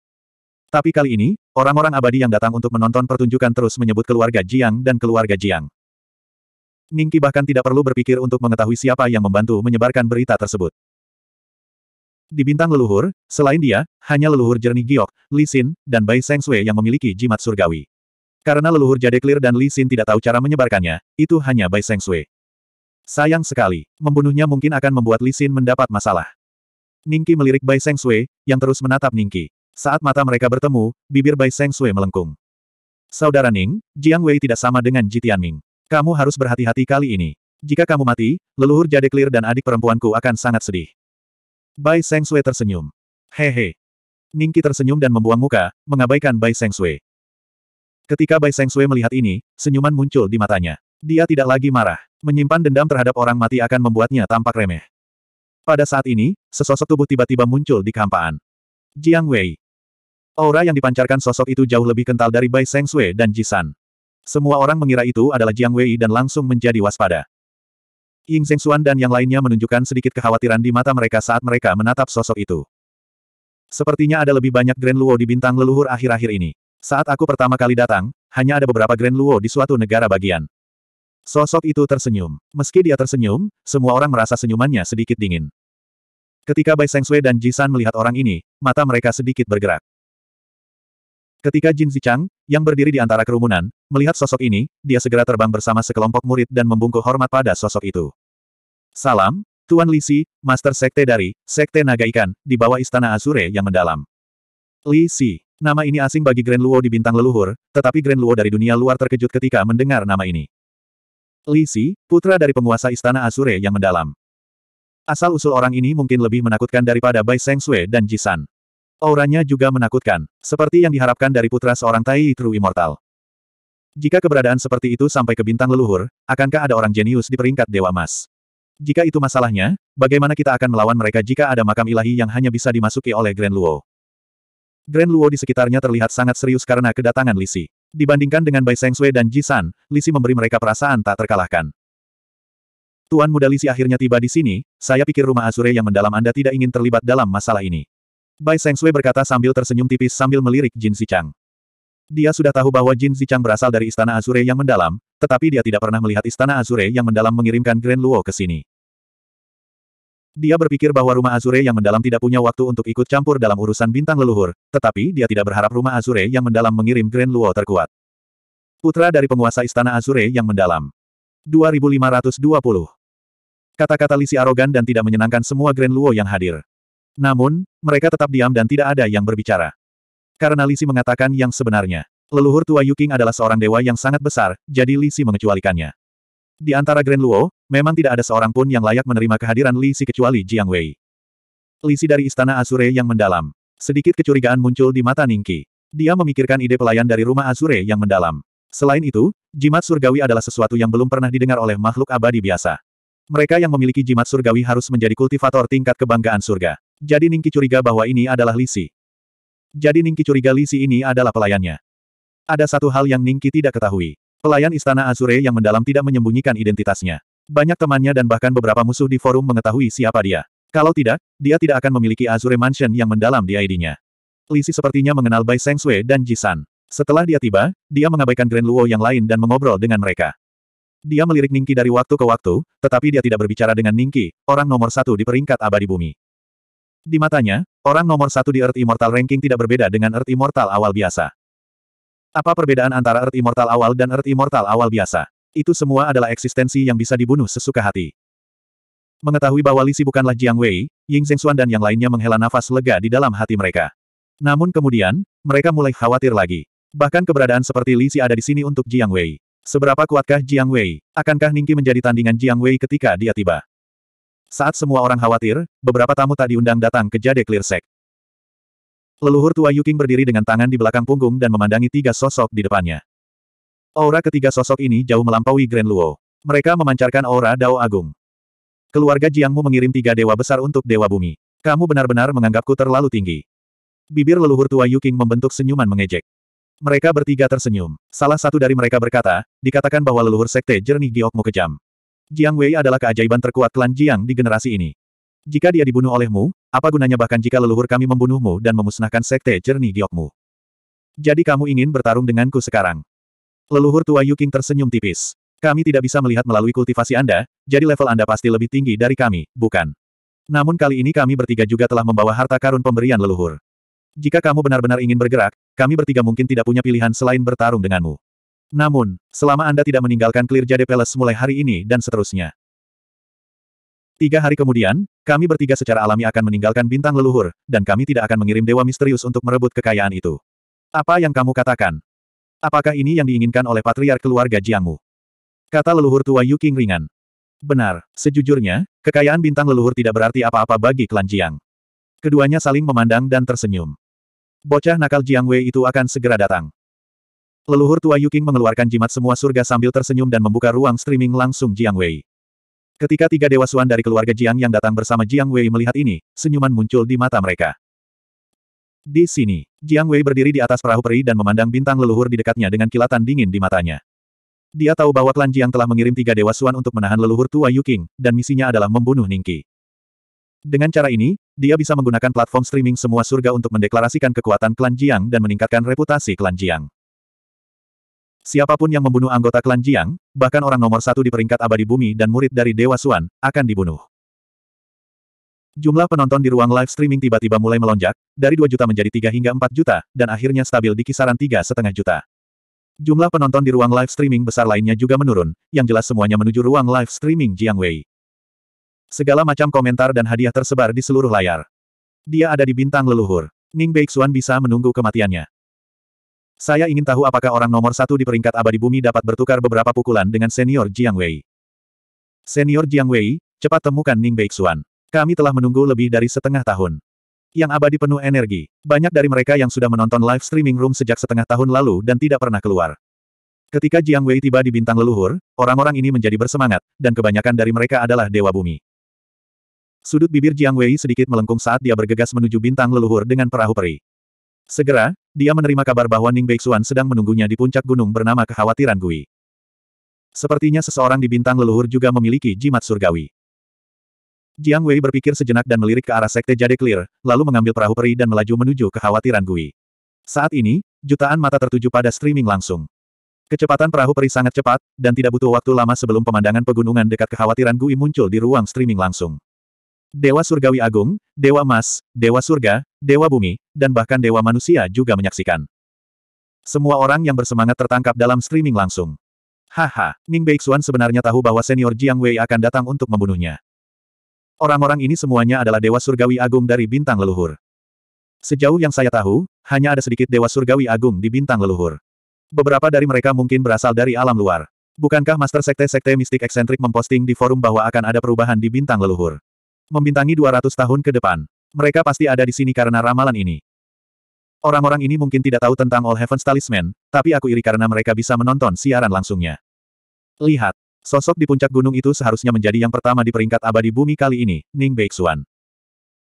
Tapi kali ini, orang-orang abadi yang datang untuk menonton pertunjukan terus menyebut keluarga Jiang dan keluarga Jiang. Ningki bahkan tidak perlu berpikir untuk mengetahui siapa yang membantu menyebarkan berita tersebut. Di bintang leluhur, selain dia, hanya leluhur jernih Giok, Li Xin, dan Bai Seng Sui yang memiliki jimat surgawi. Karena leluhur jade clear dan Li Xin tidak tahu cara menyebarkannya, itu hanya Bai Seng Sui. Sayang sekali, membunuhnya mungkin akan membuat Li Xin mendapat masalah. Ningki melirik Bai Seng Sui, yang terus menatap Ningki. Saat mata mereka bertemu, bibir Bai Seng Sui melengkung. Saudara Ning, Jiang Wei tidak sama dengan Ji Tianming. Kamu harus berhati-hati kali ini. Jika kamu mati, leluhur jade clear dan adik perempuanku akan sangat sedih. Bai Seng Sui tersenyum. Hehe. Ningki tersenyum dan membuang muka, mengabaikan Bai Seng Sui. Ketika Bai Seng Sui melihat ini, senyuman muncul di matanya. Dia tidak lagi marah. Menyimpan dendam terhadap orang mati akan membuatnya tampak remeh. Pada saat ini, sesosok tubuh tiba-tiba muncul di kehampaan. Jiang Wei. Aura yang dipancarkan sosok itu jauh lebih kental dari Bai Seng Sui dan Jisan. Semua orang mengira itu adalah Jiang Wei dan langsung menjadi waspada. Ying Zhengxuan dan yang lainnya menunjukkan sedikit kekhawatiran di mata mereka saat mereka menatap sosok itu. Sepertinya ada lebih banyak Grand Luo di bintang leluhur akhir-akhir ini. Saat aku pertama kali datang, hanya ada beberapa Grand Luo di suatu negara bagian. Sosok itu tersenyum. Meski dia tersenyum, semua orang merasa senyumannya sedikit dingin. Ketika Bai Seng dan Ji San melihat orang ini, mata mereka sedikit bergerak. Ketika Jin Zichang, yang berdiri di antara kerumunan, melihat sosok ini, dia segera terbang bersama sekelompok murid dan membungkuk hormat pada sosok itu. Salam, Tuan Lisi, Master Sekte dari Sekte Naga Ikan, di bawah Istana Azure yang mendalam. Li Si, nama ini asing bagi Grand Luo di bintang leluhur, tetapi Grand Luo dari dunia luar terkejut ketika mendengar nama ini. Li Si, putra dari penguasa Istana Azure yang mendalam. Asal-usul orang ini mungkin lebih menakutkan daripada Bai Seng Sui dan Jisan. Auranya juga menakutkan, seperti yang diharapkan dari putra seorang Tai True Immortal. Jika keberadaan seperti itu sampai ke bintang leluhur, akankah ada orang jenius di peringkat Dewa Mas? Jika itu masalahnya, bagaimana kita akan melawan mereka jika ada makam ilahi yang hanya bisa dimasuki oleh Grand Luo? Grand Luo di sekitarnya terlihat sangat serius karena kedatangan Lisi. Dibandingkan dengan Bai Sengsue dan Ji San, Lisi memberi mereka perasaan tak terkalahkan. Tuan muda Lisi akhirnya tiba di sini, saya pikir rumah Azure yang mendalam Anda tidak ingin terlibat dalam masalah ini. Bai Sengsue berkata sambil tersenyum tipis sambil melirik Jin Zichang. Dia sudah tahu bahwa Jin Zichang berasal dari Istana Azure yang mendalam, tetapi dia tidak pernah melihat Istana Azure yang mendalam mengirimkan Grand Luo ke sini. Dia berpikir bahwa rumah Azure yang mendalam tidak punya waktu untuk ikut campur dalam urusan bintang leluhur, tetapi dia tidak berharap rumah Azure yang mendalam mengirim Grand Luo terkuat. Putra dari penguasa istana Azure yang mendalam. 2520 Kata-kata lisi arogan dan tidak menyenangkan semua Grand Luo yang hadir. Namun, mereka tetap diam dan tidak ada yang berbicara. Karena Lisi mengatakan yang sebenarnya. Leluhur tua Yuking adalah seorang dewa yang sangat besar, jadi Lisi mengecualikannya. Di antara Grand Luo, memang tidak ada seorang pun yang layak menerima kehadiran Li Si kecuali Jiang Wei. Li Si dari Istana Asure yang mendalam. Sedikit kecurigaan muncul di mata Ningki. Dia memikirkan ide pelayan dari rumah Asure yang mendalam. Selain itu, jimat surgawi adalah sesuatu yang belum pernah didengar oleh makhluk abadi biasa. Mereka yang memiliki jimat surgawi harus menjadi kultivator tingkat kebanggaan surga. Jadi Ningki curiga bahwa ini adalah Li Si. Jadi Ningki curiga Li Si ini adalah pelayannya. Ada satu hal yang Ningki tidak ketahui. Pelayan Istana Azure yang mendalam tidak menyembunyikan identitasnya. Banyak temannya dan bahkan beberapa musuh di forum mengetahui siapa dia. Kalau tidak, dia tidak akan memiliki Azure Mansion yang mendalam di ID-nya. Lisi sepertinya mengenal Bai Seng Sui dan Jisan. Setelah dia tiba, dia mengabaikan Grand Luo yang lain dan mengobrol dengan mereka. Dia melirik Ningki dari waktu ke waktu, tetapi dia tidak berbicara dengan Ningki, orang nomor satu di peringkat abadi bumi. Di matanya, orang nomor satu di Earth Immortal Ranking tidak berbeda dengan Earth Immortal awal biasa. Apa perbedaan antara Earth Immortal awal dan Earth Immortal awal biasa? Itu semua adalah eksistensi yang bisa dibunuh sesuka hati. Mengetahui bahwa Lisi bukanlah Jiang Wei, Ying Zhengxuan dan yang lainnya menghela nafas lega di dalam hati mereka. Namun kemudian, mereka mulai khawatir lagi. Bahkan keberadaan seperti Lisi ada di sini untuk Jiang Wei. Seberapa kuatkah Jiang Wei? Akankah Ningki menjadi tandingan Jiang Wei ketika dia tiba? Saat semua orang khawatir, beberapa tamu tak diundang datang ke Jade Clear Sect. Leluhur tua Yuking berdiri dengan tangan di belakang punggung dan memandangi tiga sosok di depannya. Aura ketiga sosok ini jauh melampaui Grand Luo. Mereka memancarkan aura Dao Agung. Keluarga Jiangmu mengirim tiga dewa besar untuk Dewa Bumi. Kamu benar-benar menganggapku terlalu tinggi. Bibir leluhur tua Yuking membentuk senyuman mengejek. Mereka bertiga tersenyum. Salah satu dari mereka berkata, dikatakan bahwa leluhur sekte jernih Giokmu kejam. Jiang Wei adalah keajaiban terkuat klan Jiang di generasi ini. Jika dia dibunuh olehmu, apa gunanya bahkan jika leluhur kami membunuhmu dan memusnahkan sekte jernih giokmu? Jadi kamu ingin bertarung denganku sekarang? Leluhur tua Yuking tersenyum tipis. Kami tidak bisa melihat melalui kultivasi Anda, jadi level Anda pasti lebih tinggi dari kami, bukan? Namun kali ini kami bertiga juga telah membawa harta karun pemberian leluhur. Jika kamu benar-benar ingin bergerak, kami bertiga mungkin tidak punya pilihan selain bertarung denganmu. Namun, selama Anda tidak meninggalkan Clear Jade Palace mulai hari ini dan seterusnya, Tiga hari kemudian, kami bertiga secara alami akan meninggalkan bintang leluhur, dan kami tidak akan mengirim dewa misterius untuk merebut kekayaan itu. Apa yang kamu katakan? Apakah ini yang diinginkan oleh patriark keluarga Jiangmu? Kata leluhur tua Yu King ringan. Benar, sejujurnya, kekayaan bintang leluhur tidak berarti apa-apa bagi klan Jiang. Keduanya saling memandang dan tersenyum. Bocah nakal Jiang Wei itu akan segera datang. Leluhur tua Yuking mengeluarkan jimat semua surga sambil tersenyum dan membuka ruang streaming langsung Jiang Wei. Ketika tiga Dewa Suan dari keluarga Jiang yang datang bersama Jiang Wei melihat ini, senyuman muncul di mata mereka. Di sini, Jiang Wei berdiri di atas perahu peri dan memandang bintang leluhur di dekatnya dengan kilatan dingin di matanya. Dia tahu bahwa klan Jiang telah mengirim tiga Dewa Suan untuk menahan leluhur tua Yuking, dan misinya adalah membunuh Ningqi. Dengan cara ini, dia bisa menggunakan platform streaming semua surga untuk mendeklarasikan kekuatan klan Jiang dan meningkatkan reputasi klan Jiang. Siapapun yang membunuh anggota klan Jiang, bahkan orang nomor satu di peringkat abadi bumi dan murid dari Dewa Suan, akan dibunuh. Jumlah penonton di ruang live streaming tiba-tiba mulai melonjak, dari 2 juta menjadi 3 hingga 4 juta, dan akhirnya stabil di kisaran tiga setengah juta. Jumlah penonton di ruang live streaming besar lainnya juga menurun, yang jelas semuanya menuju ruang live streaming Jiang Wei. Segala macam komentar dan hadiah tersebar di seluruh layar. Dia ada di bintang leluhur. Ning Beixuan bisa menunggu kematiannya. Saya ingin tahu apakah orang nomor satu di peringkat abadi bumi dapat bertukar beberapa pukulan dengan senior Jiang Wei. Senior Jiang Wei, cepat temukan Ning Beixuan. Kami telah menunggu lebih dari setengah tahun. Yang abadi penuh energi. Banyak dari mereka yang sudah menonton live streaming room sejak setengah tahun lalu dan tidak pernah keluar. Ketika Jiang Wei tiba di bintang leluhur, orang-orang ini menjadi bersemangat, dan kebanyakan dari mereka adalah dewa bumi. Sudut bibir Jiang Wei sedikit melengkung saat dia bergegas menuju bintang leluhur dengan perahu peri. Segera, dia menerima kabar bahwa Ning Beixuan sedang menunggunya di puncak gunung bernama Kekhawatiran Gui. Sepertinya seseorang di bintang leluhur juga memiliki jimat surgawi. Jiang Wei berpikir sejenak dan melirik ke arah Sekte Jade Clear, lalu mengambil perahu peri dan melaju menuju Kekhawatiran Gui. Saat ini, jutaan mata tertuju pada streaming langsung. Kecepatan perahu peri sangat cepat, dan tidak butuh waktu lama sebelum pemandangan pegunungan dekat kekhawatiran Gui muncul di ruang streaming langsung. Dewa Surgawi Agung, Dewa Mas, Dewa Surga, Dewa Bumi, dan bahkan Dewa Manusia juga menyaksikan. Semua orang yang bersemangat tertangkap dalam streaming langsung. Haha, Ning Beixuan sebenarnya tahu bahwa senior Jiang Wei akan datang untuk membunuhnya. Orang-orang ini semuanya adalah Dewa Surgawi Agung dari Bintang Leluhur. Sejauh yang saya tahu, hanya ada sedikit Dewa Surgawi Agung di Bintang Leluhur. Beberapa dari mereka mungkin berasal dari alam luar. Bukankah Master Sekte-Sekte Mistik Eksentrik memposting di forum bahwa akan ada perubahan di Bintang Leluhur? Membintangi 200 tahun ke depan. Mereka pasti ada di sini karena ramalan ini. Orang-orang ini mungkin tidak tahu tentang All Heaven's Talisman, tapi aku iri karena mereka bisa menonton siaran langsungnya. Lihat, sosok di puncak gunung itu seharusnya menjadi yang pertama di peringkat abadi bumi kali ini, Ning Beixuan.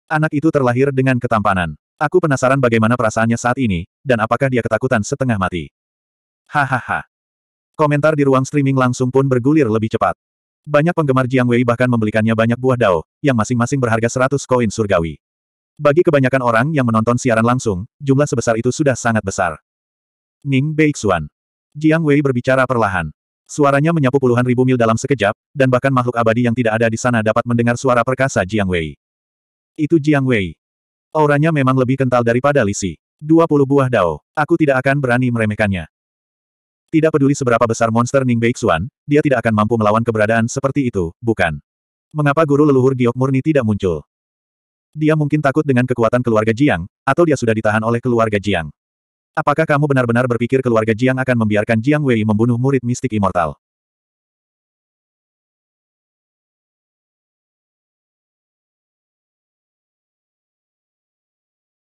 Anak itu terlahir dengan ketampanan. Aku penasaran bagaimana perasaannya saat ini, dan apakah dia ketakutan setengah mati. Hahaha. Komentar di ruang streaming langsung pun bergulir lebih cepat. Banyak penggemar Jiang Wei bahkan membelikannya banyak buah dao, yang masing-masing berharga 100 koin surgawi. Bagi kebanyakan orang yang menonton siaran langsung, jumlah sebesar itu sudah sangat besar. Ning Beixuan. Jiang Wei berbicara perlahan. Suaranya menyapu puluhan ribu mil dalam sekejap, dan bahkan makhluk abadi yang tidak ada di sana dapat mendengar suara perkasa Jiang Wei. Itu Jiang Wei. Auranya memang lebih kental daripada Lisi. 20 buah dao. Aku tidak akan berani meremehkannya. Tidak peduli seberapa besar monster Ning Beixuan, dia tidak akan mampu melawan keberadaan seperti itu, bukan? Mengapa guru leluhur Giok Murni tidak muncul? Dia mungkin takut dengan kekuatan keluarga Jiang, atau dia sudah ditahan oleh keluarga Jiang. Apakah kamu benar-benar berpikir keluarga Jiang akan membiarkan Jiang Wei membunuh murid mistik immortal?